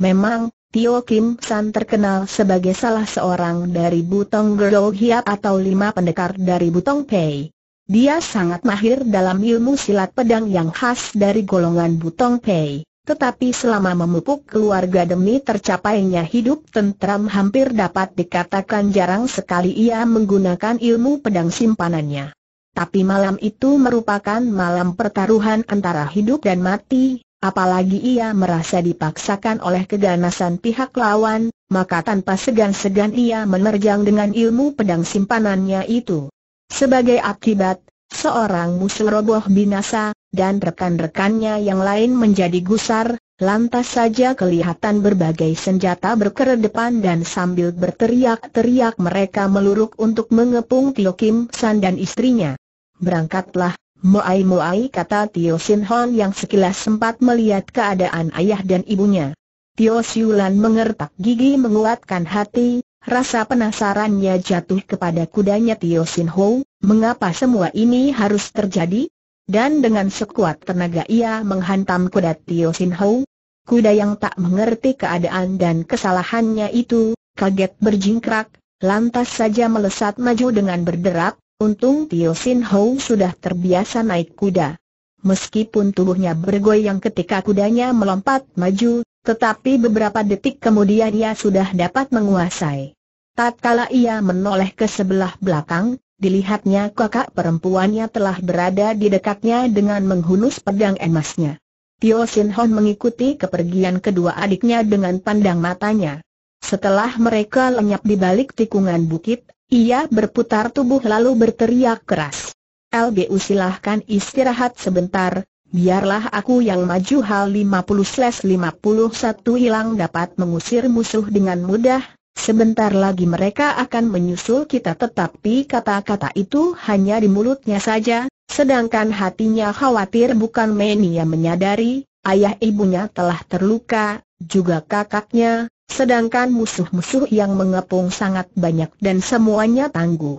Memang, Tio Kim San terkenal sebagai salah seorang dari Butong Gero Hiap atau lima pendekar dari Butong Pei. Dia sangat mahir dalam ilmu silat pedang yang khas dari golongan Butong Pei. Tetapi selama memupuk keluarga demi tercapainya hidup tentram hampir dapat dikatakan jarang sekali ia menggunakan ilmu pedang simpanannya. Tapi malam itu merupakan malam pertaruhan antara hidup dan mati, apalagi ia merasa dipaksakan oleh keganasan pihak lawan, maka tanpa segan-segan ia menerjang dengan ilmu pedang simpanannya itu. Sebagai akibat, seorang musuh roboh binasa, dan rekan-rekannya yang lain menjadi gusar, lantas saja kelihatan berbagai senjata berkeredepan dan sambil berteriak-teriak mereka meluruk untuk mengepung Tio Kim San dan istrinya. Berangkatlah, Moai Moai kata Tio Sin Hon yang sekilas sempat melihat keadaan ayah dan ibunya. Tio Siulan mengertak gigi menguatkan hati, Rasa penasarannya jatuh kepada kudanya Tio Sin Ho, mengapa semua ini harus terjadi? Dan dengan sekuat tenaga ia menghantam kuda Tio Sin Ho. Kuda yang tak mengerti keadaan dan kesalahannya itu, kaget berjingkrak, lantas saja melesat maju dengan berderap, untung Tio Sin Ho sudah terbiasa naik kuda. Meskipun tubuhnya bergoyang ketika kudanya melompat maju, tetapi beberapa detik kemudian ia sudah dapat menguasai. Tatkala ia menoleh ke sebelah belakang, dilihatnya kakak perempuannya telah berada di dekatnya dengan menghunus pedang emasnya. Tio Sin Hon mengikuti kepergian kedua adiknya dengan pandang matanya. Setelah mereka lenyap di balik tikungan bukit, ia berputar tubuh lalu berteriak keras. LBU silahkan istirahat sebentar, biarlah aku yang maju hal 50-51 hilang dapat mengusir musuh dengan mudah, sebentar lagi mereka akan menyusul kita tetapi kata-kata itu hanya di mulutnya saja, sedangkan hatinya khawatir bukan Meni yang menyadari, ayah ibunya telah terluka, juga kakaknya, sedangkan musuh-musuh yang mengepung sangat banyak dan semuanya tangguh.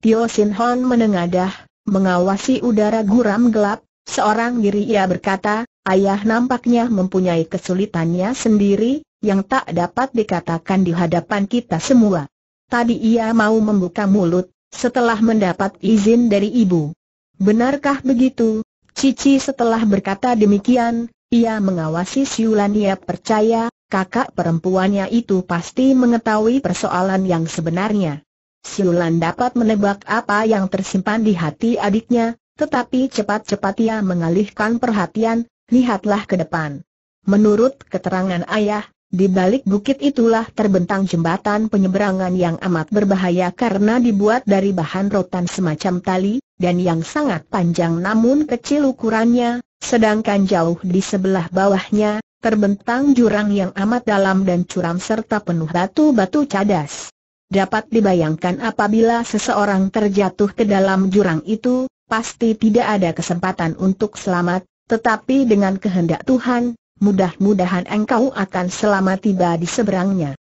Tio Sin Hon menengadah, mengawasi udara guram gelap, Seorang diri ia berkata, ayah nampaknya mempunyai kesulitannya sendiri, yang tak dapat dikatakan di hadapan kita semua. Tadi ia mau membuka mulut, setelah mendapat izin dari ibu. Benarkah begitu? Cici setelah berkata demikian, ia mengawasi siulan ia percaya, kakak perempuannya itu pasti mengetahui persoalan yang sebenarnya. Siulan dapat menebak apa yang tersimpan di hati adiknya, tetapi cepat-cepat ia mengalihkan perhatian, lihatlah ke depan. Menurut keterangan ayah, di balik bukit itulah terbentang jembatan penyeberangan yang amat berbahaya karena dibuat dari bahan rotan semacam tali, dan yang sangat panjang namun kecil ukurannya, sedangkan jauh di sebelah bawahnya, terbentang jurang yang amat dalam dan curam serta penuh batu-batu cadas. Dapat dibayangkan apabila seseorang terjatuh ke dalam jurang itu, pasti tidak ada kesempatan untuk selamat, tetapi dengan kehendak Tuhan, mudah-mudahan engkau akan selamat tiba di seberangnya.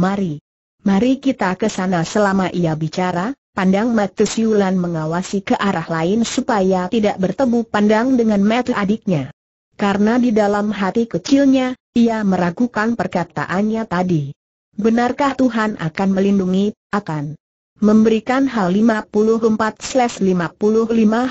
Mari, mari kita ke sana selama ia bicara, pandang mata Siulan mengawasi ke arah lain supaya tidak bertemu pandang dengan mata adiknya. Karena di dalam hati kecilnya, ia meragukan perkataannya tadi. Benarkah Tuhan akan melindungi, akan Memberikan hal 54-55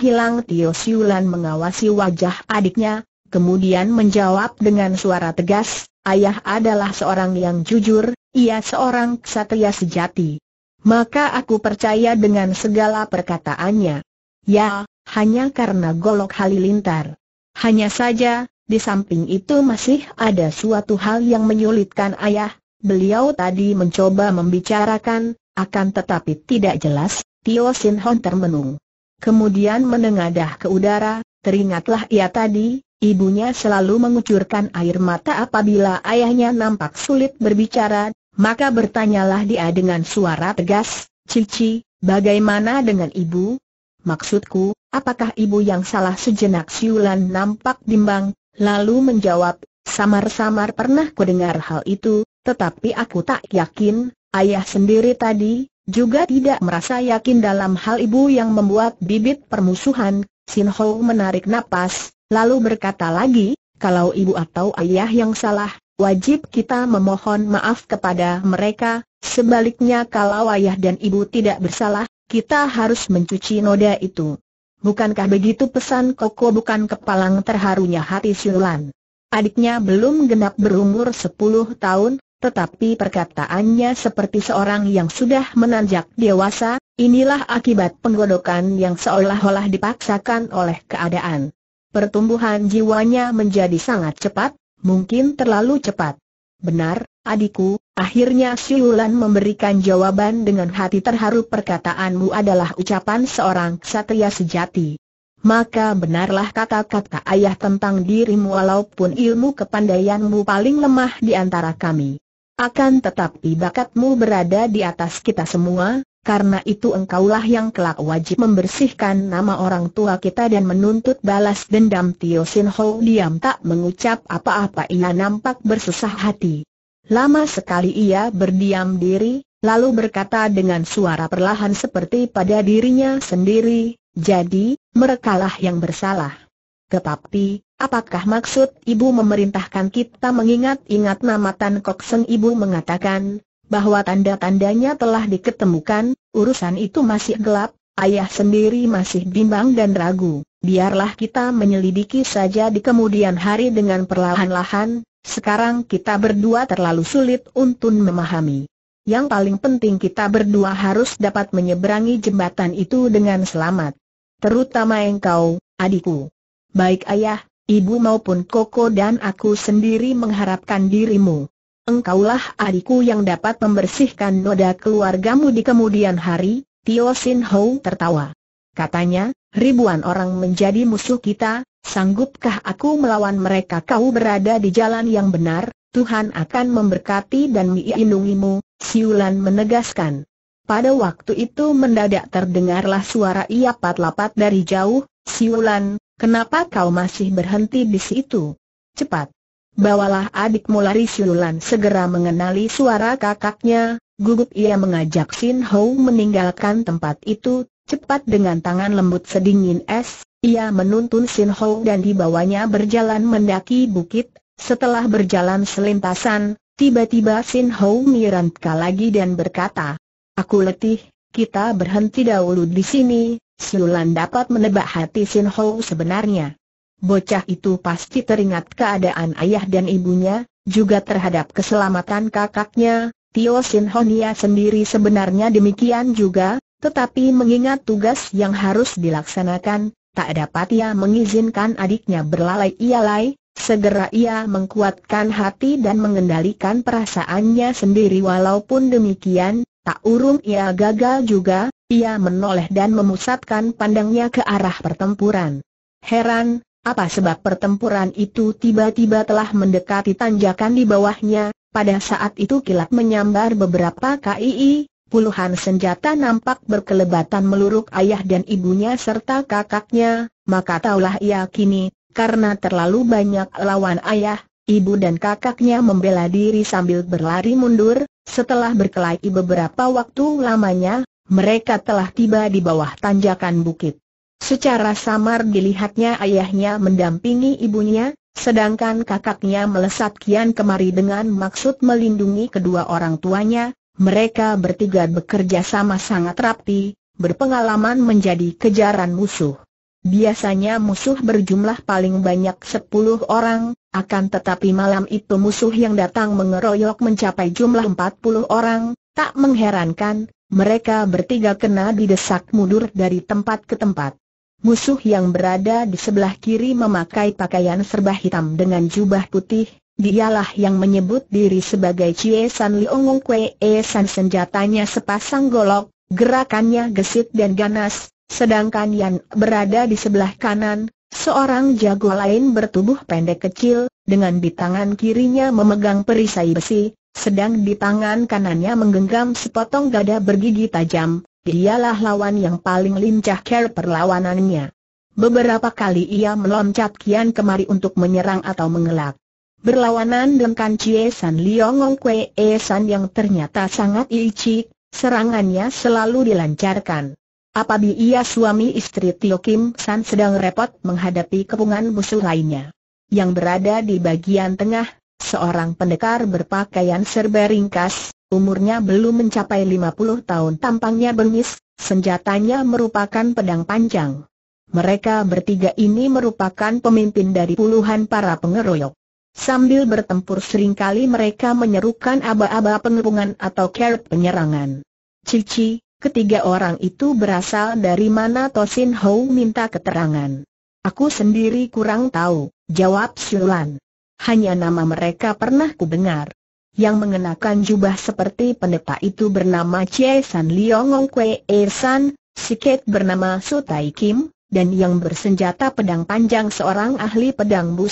hilang Tio Siulan mengawasi wajah adiknya, kemudian menjawab dengan suara tegas, ayah adalah seorang yang jujur, ia seorang ksatria sejati. Maka aku percaya dengan segala perkataannya. Ya, hanya karena golok halilintar. Hanya saja, di samping itu masih ada suatu hal yang menyulitkan ayah, beliau tadi mencoba membicarakan, akan tetapi tidak jelas, Tio Sin Hon termenung. Kemudian menengadah ke udara, teringatlah ia tadi, ibunya selalu mengucurkan air mata apabila ayahnya nampak sulit berbicara, maka bertanyalah dia dengan suara tegas, Cici, bagaimana dengan ibu? Maksudku, apakah ibu yang salah sejenak siulan nampak bimbang, lalu menjawab, samar-samar pernah kudengar hal itu, tetapi aku tak yakin, Ayah sendiri tadi, juga tidak merasa yakin dalam hal ibu yang membuat bibit permusuhan, Sin Ho menarik nafas, lalu berkata lagi, kalau ibu atau ayah yang salah, wajib kita memohon maaf kepada mereka, sebaliknya kalau ayah dan ibu tidak bersalah, kita harus mencuci noda itu. Bukankah begitu pesan Koko bukan kepalang terharunya hati Siulan? Adiknya belum genap berumur 10 tahun, tetapi perkataannya seperti seorang yang sudah menanjak dewasa, inilah akibat penggodokan yang seolah-olah dipaksakan oleh keadaan. Pertumbuhan jiwanya menjadi sangat cepat, mungkin terlalu cepat. Benar, adikku, akhirnya Siulan memberikan jawaban dengan hati terharu perkataanmu adalah ucapan seorang ksatria sejati. Maka benarlah kata-kata ayah tentang dirimu walaupun ilmu kepandaianmu paling lemah di antara kami. Akan tetapi bakatmu berada di atas kita semua, karena itu engkaulah yang kelak wajib membersihkan nama orang tua kita dan menuntut balas dendam Tio Sin Ho diam tak mengucap apa-apa ia nampak bersusah hati. Lama sekali ia berdiam diri, lalu berkata dengan suara perlahan seperti pada dirinya sendiri, jadi, merekalah yang bersalah. Tetapi, Apakah maksud ibu memerintahkan kita mengingat-ingat nama Tan Kok Seng ibu mengatakan, bahwa tanda-tandanya telah diketemukan, urusan itu masih gelap, ayah sendiri masih bimbang dan ragu, biarlah kita menyelidiki saja di kemudian hari dengan perlahan-lahan, sekarang kita berdua terlalu sulit untuk memahami. Yang paling penting kita berdua harus dapat menyeberangi jembatan itu dengan selamat. Terutama engkau, adikku. Baik ayah, ibu maupun Koko dan aku sendiri mengharapkan dirimu. Engkaulah adikku yang dapat membersihkan noda keluargamu di kemudian hari, Tio Sin Ho tertawa. Katanya, ribuan orang menjadi musuh kita, sanggupkah aku melawan mereka kau berada di jalan yang benar, Tuhan akan memberkati dan melindungimu, Siulan menegaskan. Pada waktu itu mendadak terdengarlah suara iapat-lapat dari jauh, Siulan, Kenapa kau masih berhenti di situ? Cepat! Bawalah adikmu lari Siulan segera mengenali suara kakaknya, gugup ia mengajak Sin Ho meninggalkan tempat itu, cepat dengan tangan lembut sedingin es, ia menuntun Sin Ho dan dibawanya berjalan mendaki bukit, setelah berjalan selintasan, tiba-tiba Sin Ho mirantka lagi dan berkata, Aku letih, kita berhenti dahulu di sini, Siulan dapat menebak hati Sin Ho sebenarnya. Bocah itu pasti teringat keadaan ayah dan ibunya, juga terhadap keselamatan kakaknya, Tio Sin Nia sendiri sebenarnya demikian juga, tetapi mengingat tugas yang harus dilaksanakan, tak dapat ia mengizinkan adiknya berlalai-ialai, segera ia mengkuatkan hati dan mengendalikan perasaannya sendiri walaupun demikian, tak urung ia gagal juga, ia menoleh dan memusatkan pandangnya ke arah pertempuran. Heran, apa sebab pertempuran itu tiba-tiba telah mendekati tanjakan di bawahnya, pada saat itu kilat menyambar beberapa KII, puluhan senjata nampak berkelebatan meluruk ayah dan ibunya serta kakaknya, maka taulah ia kini, karena terlalu banyak lawan ayah, ibu dan kakaknya membela diri sambil berlari mundur, setelah berkelahi beberapa waktu lamanya, mereka telah tiba di bawah tanjakan bukit. Secara samar dilihatnya ayahnya mendampingi ibunya, sedangkan kakaknya melesat kian kemari dengan maksud melindungi kedua orang tuanya, mereka bertiga bekerja sama sangat rapi, berpengalaman menjadi kejaran musuh. Biasanya musuh berjumlah paling banyak 10 orang, akan tetapi malam itu musuh yang datang mengeroyok mencapai jumlah 40 orang, tak mengherankan, mereka bertiga kena didesak mundur dari tempat ke tempat. Musuh yang berada di sebelah kiri memakai pakaian serba hitam dengan jubah putih, dialah yang menyebut diri sebagai Chie San Liong Kwe e San senjatanya sepasang golok, gerakannya gesit dan ganas, sedangkan yang berada di sebelah kanan, seorang jago lain bertubuh pendek kecil, dengan di tangan kirinya memegang perisai besi, sedang di tangan kanannya menggenggam sepotong gada bergigi tajam, dialah lawan yang paling lincah care perlawanannya. Beberapa kali ia meloncat kian kemari untuk menyerang atau mengelak. Berlawanan dengan kan Cie San Liongong Kwe E San yang ternyata sangat licik, serangannya selalu dilancarkan. Apabila suami istri Tio Kim San sedang repot menghadapi kepungan musuh lainnya. Yang berada di bagian tengah, Seorang pendekar berpakaian serba ringkas, umurnya belum mencapai 50 tahun tampangnya bengis, senjatanya merupakan pedang panjang. Mereka bertiga ini merupakan pemimpin dari puluhan para pengeroyok. Sambil bertempur seringkali mereka menyerukan aba-aba pengepungan atau keret penyerangan. Cici, ketiga orang itu berasal dari mana Tosin Hou minta keterangan. Aku sendiri kurang tahu, jawab Siulan. Hanya nama mereka pernah ku dengar. Yang mengenakan jubah seperti pendeta itu bernama Chie San Liong Kwe E er San, Siket bernama Su Tai Kim, dan yang bersenjata pedang panjang seorang ahli pedang Bu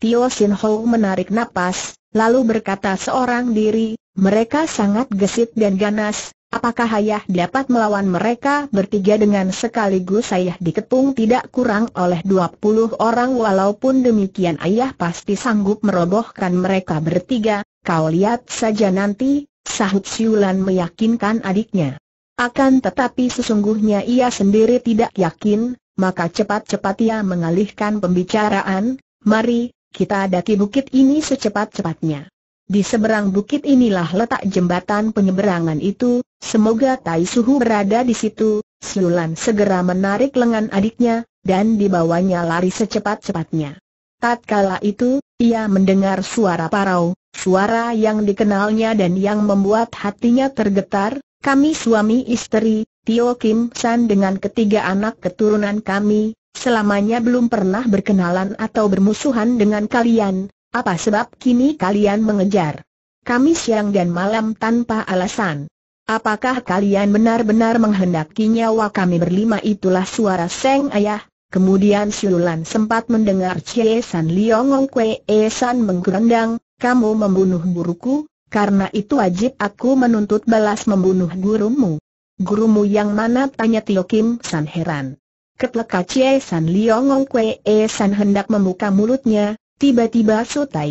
Tio Sin Ho menarik napas, lalu berkata seorang diri, mereka sangat gesit dan ganas, Apakah ayah dapat melawan mereka bertiga dengan sekaligus ayah dikepung tidak kurang oleh 20 orang walaupun demikian ayah pasti sanggup merobohkan mereka bertiga, kau lihat saja nanti, sahut Siulan meyakinkan adiknya. Akan tetapi sesungguhnya ia sendiri tidak yakin, maka cepat-cepat ia mengalihkan pembicaraan, mari, kita daki bukit ini secepat-cepatnya. Di seberang bukit inilah letak jembatan penyeberangan itu, semoga Tai Suhu berada di situ, Siulan segera menarik lengan adiknya, dan dibawanya lari secepat-cepatnya. Tatkala itu, ia mendengar suara parau, suara yang dikenalnya dan yang membuat hatinya tergetar, kami suami istri, Tio Kim San dengan ketiga anak keturunan kami, selamanya belum pernah berkenalan atau bermusuhan dengan kalian, apa sebab kini kalian mengejar? Kami siang dan malam tanpa alasan. Apakah kalian benar-benar menghendaki nyawa kami berlima itulah suara Seng Ayah. Kemudian Siulan sempat mendengar Cie San Liongong Kwe E San menggerendang, kamu membunuh guruku, karena itu wajib aku menuntut balas membunuh gurumu. Gurumu yang mana tanya Tio Kim San heran. Ketleka Cie San Liongong Kwe E San hendak membuka mulutnya, Tiba-tiba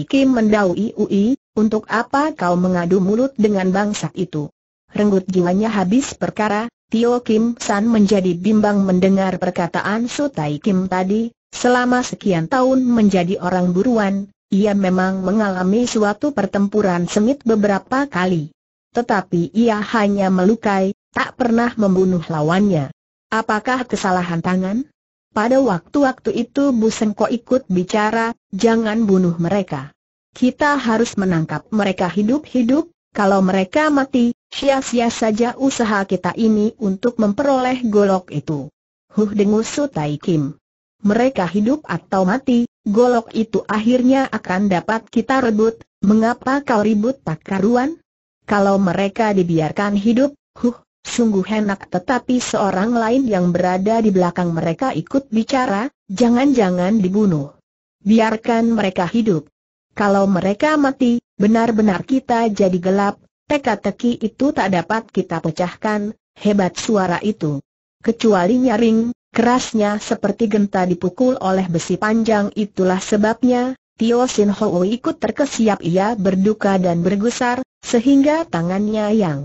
Kim mendaui Ui, untuk apa kau mengadu mulut dengan bangsa itu? Renggut jiwanya habis perkara, Tio Kim San menjadi bimbang mendengar perkataan Tai Kim tadi, selama sekian tahun menjadi orang buruan, ia memang mengalami suatu pertempuran sengit beberapa kali. Tetapi ia hanya melukai, tak pernah membunuh lawannya. Apakah kesalahan tangan? Pada waktu-waktu itu Bu Sengko ikut bicara, jangan bunuh mereka. Kita harus menangkap mereka hidup-hidup, kalau mereka mati, sia-sia saja usaha kita ini untuk memperoleh golok itu. Huh dengus Tai Kim. Mereka hidup atau mati, golok itu akhirnya akan dapat kita rebut, mengapa kau ribut tak karuan? Kalau mereka dibiarkan hidup, huh, sungguh enak tetapi seorang lain yang berada di belakang mereka ikut bicara, jangan-jangan dibunuh. Biarkan mereka hidup. Kalau mereka mati, benar-benar kita jadi gelap, teka-teki itu tak dapat kita pecahkan, hebat suara itu. Kecuali nyaring, kerasnya seperti genta dipukul oleh besi panjang itulah sebabnya, Tio Sin Ho ikut terkesiap ia berduka dan bergusar, sehingga tangannya yang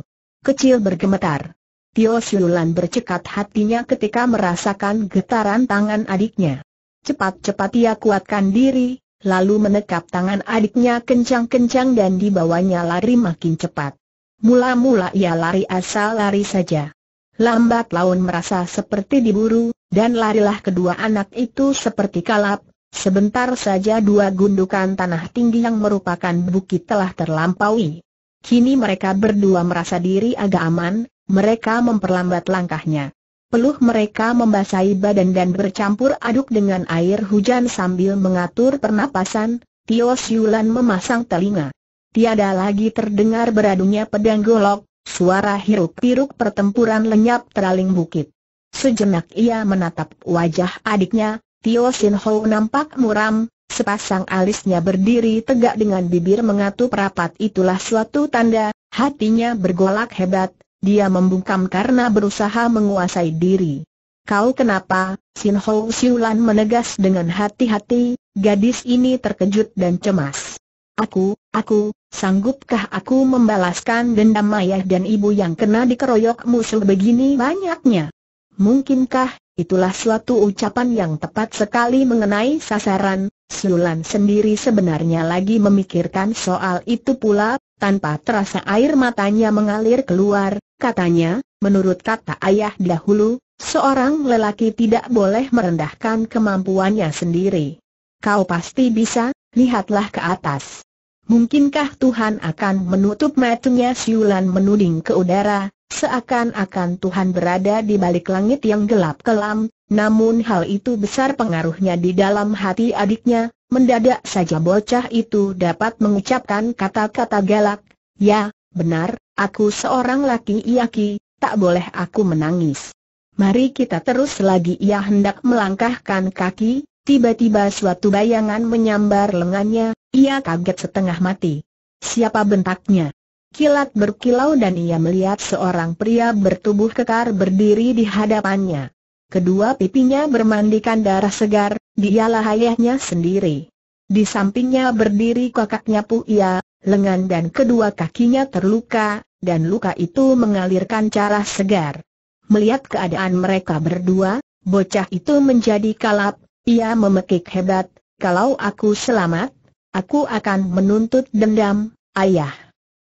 kecil bergemetar. Tio Siulan bercekat hatinya ketika merasakan getaran tangan adiknya. Cepat-cepat ia kuatkan diri, lalu menekap tangan adiknya kencang-kencang dan dibawanya lari makin cepat. Mula-mula ia lari asal lari saja. Lambat laun merasa seperti diburu, dan larilah kedua anak itu seperti kalap, Sebentar saja dua gundukan tanah tinggi yang merupakan bukit telah terlampaui. Kini mereka berdua merasa diri agak aman, mereka memperlambat langkahnya. Peluh mereka membasahi badan dan bercampur aduk dengan air hujan sambil mengatur pernapasan, Tio Siulan memasang telinga. Tiada lagi terdengar beradunya pedang golok, suara hiruk-piruk pertempuran lenyap teraling bukit. Sejenak ia menatap wajah adiknya, Tio Sin Ho nampak muram, Sepasang alisnya berdiri tegak dengan bibir mengatup rapat itulah suatu tanda, hatinya bergolak hebat, dia membungkam karena berusaha menguasai diri. Kau kenapa? Sin Ho Siulan menegas dengan hati-hati, gadis ini terkejut dan cemas. Aku, aku, sanggupkah aku membalaskan dendam ayah dan ibu yang kena dikeroyok musuh begini banyaknya? Mungkinkah Itulah suatu ucapan yang tepat sekali mengenai sasaran, Siulan sendiri sebenarnya lagi memikirkan soal itu pula, tanpa terasa air matanya mengalir keluar, katanya, menurut kata ayah dahulu, seorang lelaki tidak boleh merendahkan kemampuannya sendiri. Kau pasti bisa, lihatlah ke atas. Mungkinkah Tuhan akan menutup matanya Siulan menuding ke udara, Seakan-akan Tuhan berada di balik langit yang gelap kelam, namun hal itu besar pengaruhnya di dalam hati adiknya, mendadak saja bocah itu dapat mengucapkan kata-kata galak, ya, benar, aku seorang laki laki tak boleh aku menangis. Mari kita terus lagi ia hendak melangkahkan kaki, tiba-tiba suatu bayangan menyambar lengannya, ia kaget setengah mati. Siapa bentaknya? kilat berkilau dan ia melihat seorang pria bertubuh kekar berdiri di hadapannya. Kedua pipinya bermandikan darah segar, dialah ayahnya sendiri. Di sampingnya berdiri kakaknya Puia, lengan dan kedua kakinya terluka, dan luka itu mengalirkan cara segar. Melihat keadaan mereka berdua, bocah itu menjadi kalap, ia memekik hebat, kalau aku selamat, aku akan menuntut dendam, ayah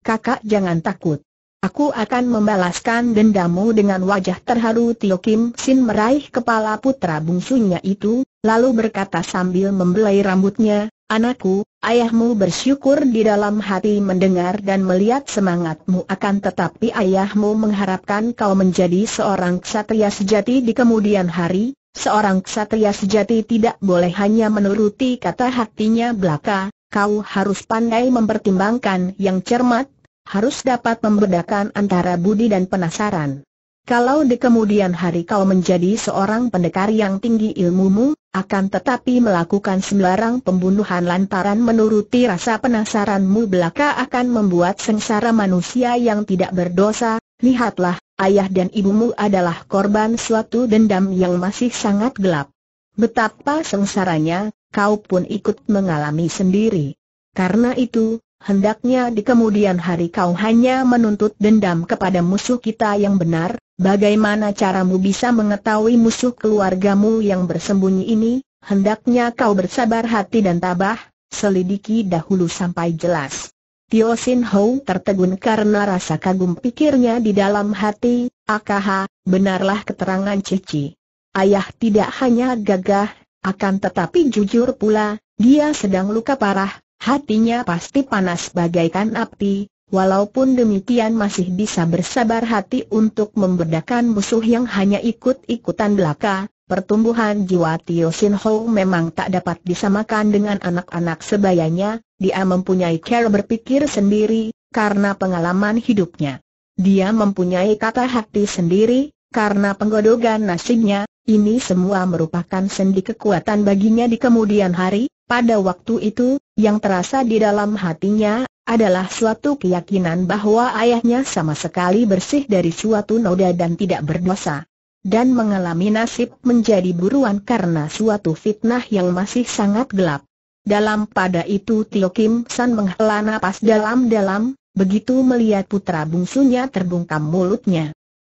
kakak jangan takut. Aku akan membalaskan dendammu dengan wajah terharu Tio Kim Sin meraih kepala putra bungsunya itu, lalu berkata sambil membelai rambutnya, Anakku, ayahmu bersyukur di dalam hati mendengar dan melihat semangatmu akan tetapi ayahmu mengharapkan kau menjadi seorang ksatria sejati di kemudian hari, seorang ksatria sejati tidak boleh hanya menuruti kata hatinya belaka, kau harus pandai mempertimbangkan yang cermat harus dapat membedakan antara budi dan penasaran. Kalau di kemudian hari kau menjadi seorang pendekar yang tinggi ilmumu, akan tetapi melakukan sembarang pembunuhan lantaran menuruti rasa penasaranmu belaka akan membuat sengsara manusia yang tidak berdosa, lihatlah, ayah dan ibumu adalah korban suatu dendam yang masih sangat gelap. Betapa sengsaranya, kau pun ikut mengalami sendiri. Karena itu, hendaknya di kemudian hari kau hanya menuntut dendam kepada musuh kita yang benar, bagaimana caramu bisa mengetahui musuh keluargamu yang bersembunyi ini, hendaknya kau bersabar hati dan tabah, selidiki dahulu sampai jelas. Tio Sin Ho tertegun karena rasa kagum pikirnya di dalam hati, akaha, benarlah keterangan Cici. Ayah tidak hanya gagah, akan tetapi jujur pula, dia sedang luka parah, Hatinya pasti panas bagaikan api, walaupun demikian masih bisa bersabar hati untuk membedakan musuh yang hanya ikut-ikutan belaka, Pertumbuhan jiwa Tio Sin Ho memang tak dapat disamakan dengan anak-anak sebayanya, dia mempunyai cara berpikir sendiri, karena pengalaman hidupnya. Dia mempunyai kata hati sendiri, karena penggodogan nasibnya, ini semua merupakan sendi kekuatan baginya di kemudian hari, pada waktu itu, yang terasa di dalam hatinya adalah suatu keyakinan bahwa ayahnya sama sekali bersih dari suatu noda dan tidak berdosa. Dan mengalami nasib menjadi buruan karena suatu fitnah yang masih sangat gelap. Dalam pada itu Tio Kim San menghela napas dalam-dalam, begitu melihat putra bungsunya terbungkam mulutnya.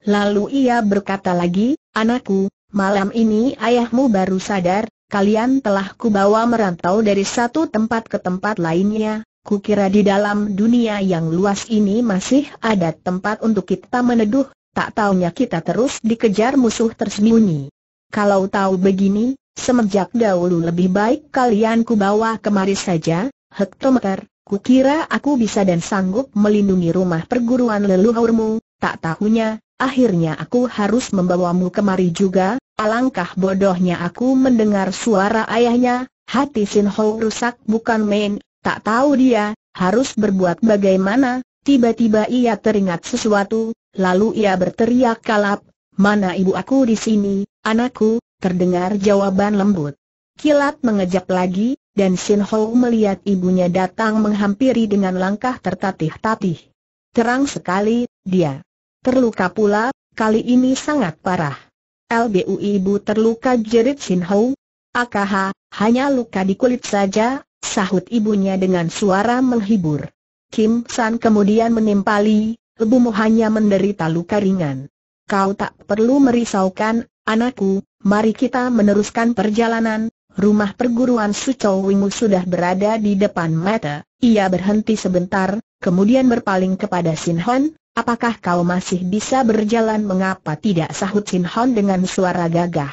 Lalu ia berkata lagi, anakku, malam ini ayahmu baru sadar, kalian telah kubawa merantau dari satu tempat ke tempat lainnya, kukira di dalam dunia yang luas ini masih ada tempat untuk kita meneduh, tak taunya kita terus dikejar musuh tersembunyi. Kalau tahu begini, semenjak dahulu lebih baik kalian kubawa kemari saja, hektometer, kukira aku bisa dan sanggup melindungi rumah perguruan leluhurmu, tak tahunya, akhirnya aku harus membawamu kemari juga, alangkah bodohnya aku mendengar suara ayahnya, hati Sin Ho rusak bukan main, tak tahu dia, harus berbuat bagaimana, tiba-tiba ia teringat sesuatu, lalu ia berteriak kalap, mana ibu aku di sini, anakku, terdengar jawaban lembut. Kilat mengejap lagi, dan Sin Ho melihat ibunya datang menghampiri dengan langkah tertatih-tatih. Terang sekali, dia. Terluka pula, kali ini sangat parah. LBU ibu terluka jerit Sin Ho. Akaha, hanya luka di kulit saja, sahut ibunya dengan suara menghibur. Kim San kemudian menimpali, lebumu hanya menderita luka ringan. Kau tak perlu merisaukan, anakku, mari kita meneruskan perjalanan, rumah perguruan Suco Wingu sudah berada di depan mata. Ia berhenti sebentar, kemudian berpaling kepada Sin Hon, Apakah kau masih bisa berjalan mengapa tidak sahut Sin Hon dengan suara gagah?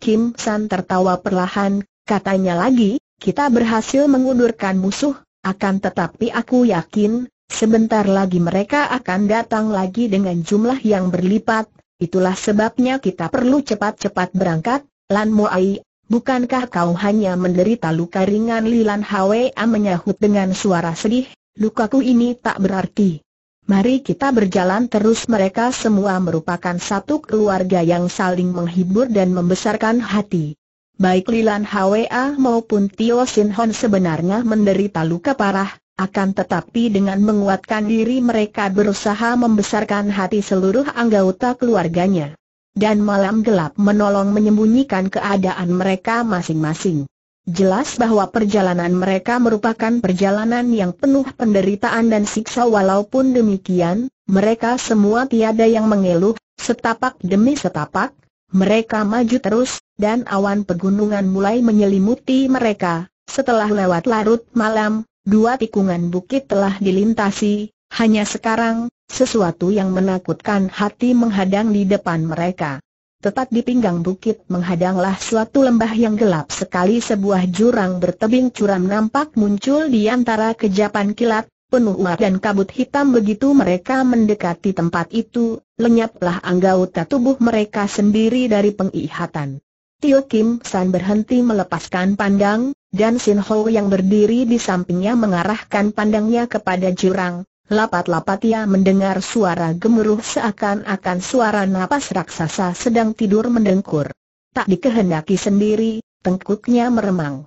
Kim San tertawa perlahan, katanya lagi, kita berhasil mengundurkan musuh, akan tetapi aku yakin, sebentar lagi mereka akan datang lagi dengan jumlah yang berlipat, itulah sebabnya kita perlu cepat-cepat berangkat, Lan Mo Ai, bukankah kau hanya menderita luka ringan Lilan Hwa menyahut dengan suara sedih, lukaku ini tak berarti. Mari kita berjalan terus mereka semua merupakan satu keluarga yang saling menghibur dan membesarkan hati. Baik Lilan Hwa maupun Tio Sin Hon sebenarnya menderita luka parah, akan tetapi dengan menguatkan diri mereka berusaha membesarkan hati seluruh anggota keluarganya. Dan malam gelap menolong menyembunyikan keadaan mereka masing-masing. Jelas bahwa perjalanan mereka merupakan perjalanan yang penuh penderitaan dan siksa walaupun demikian, mereka semua tiada yang mengeluh, setapak demi setapak, mereka maju terus, dan awan pegunungan mulai menyelimuti mereka. Setelah lewat larut malam, dua tikungan bukit telah dilintasi, hanya sekarang, sesuatu yang menakutkan hati menghadang di depan mereka. Tepat di pinggang bukit menghadanglah suatu lembah yang gelap sekali sebuah jurang bertebing curam nampak muncul di antara kejapan kilat, penuh uap dan kabut hitam begitu mereka mendekati tempat itu, lenyaplah anggota tubuh mereka sendiri dari pengihatan. Tio Kim San berhenti melepaskan pandang, dan Sin Ho yang berdiri di sampingnya mengarahkan pandangnya kepada jurang, Lapat-lapat ia mendengar suara gemuruh seakan-akan suara napas raksasa sedang tidur mendengkur. Tak dikehendaki sendiri, tengkuknya meremang.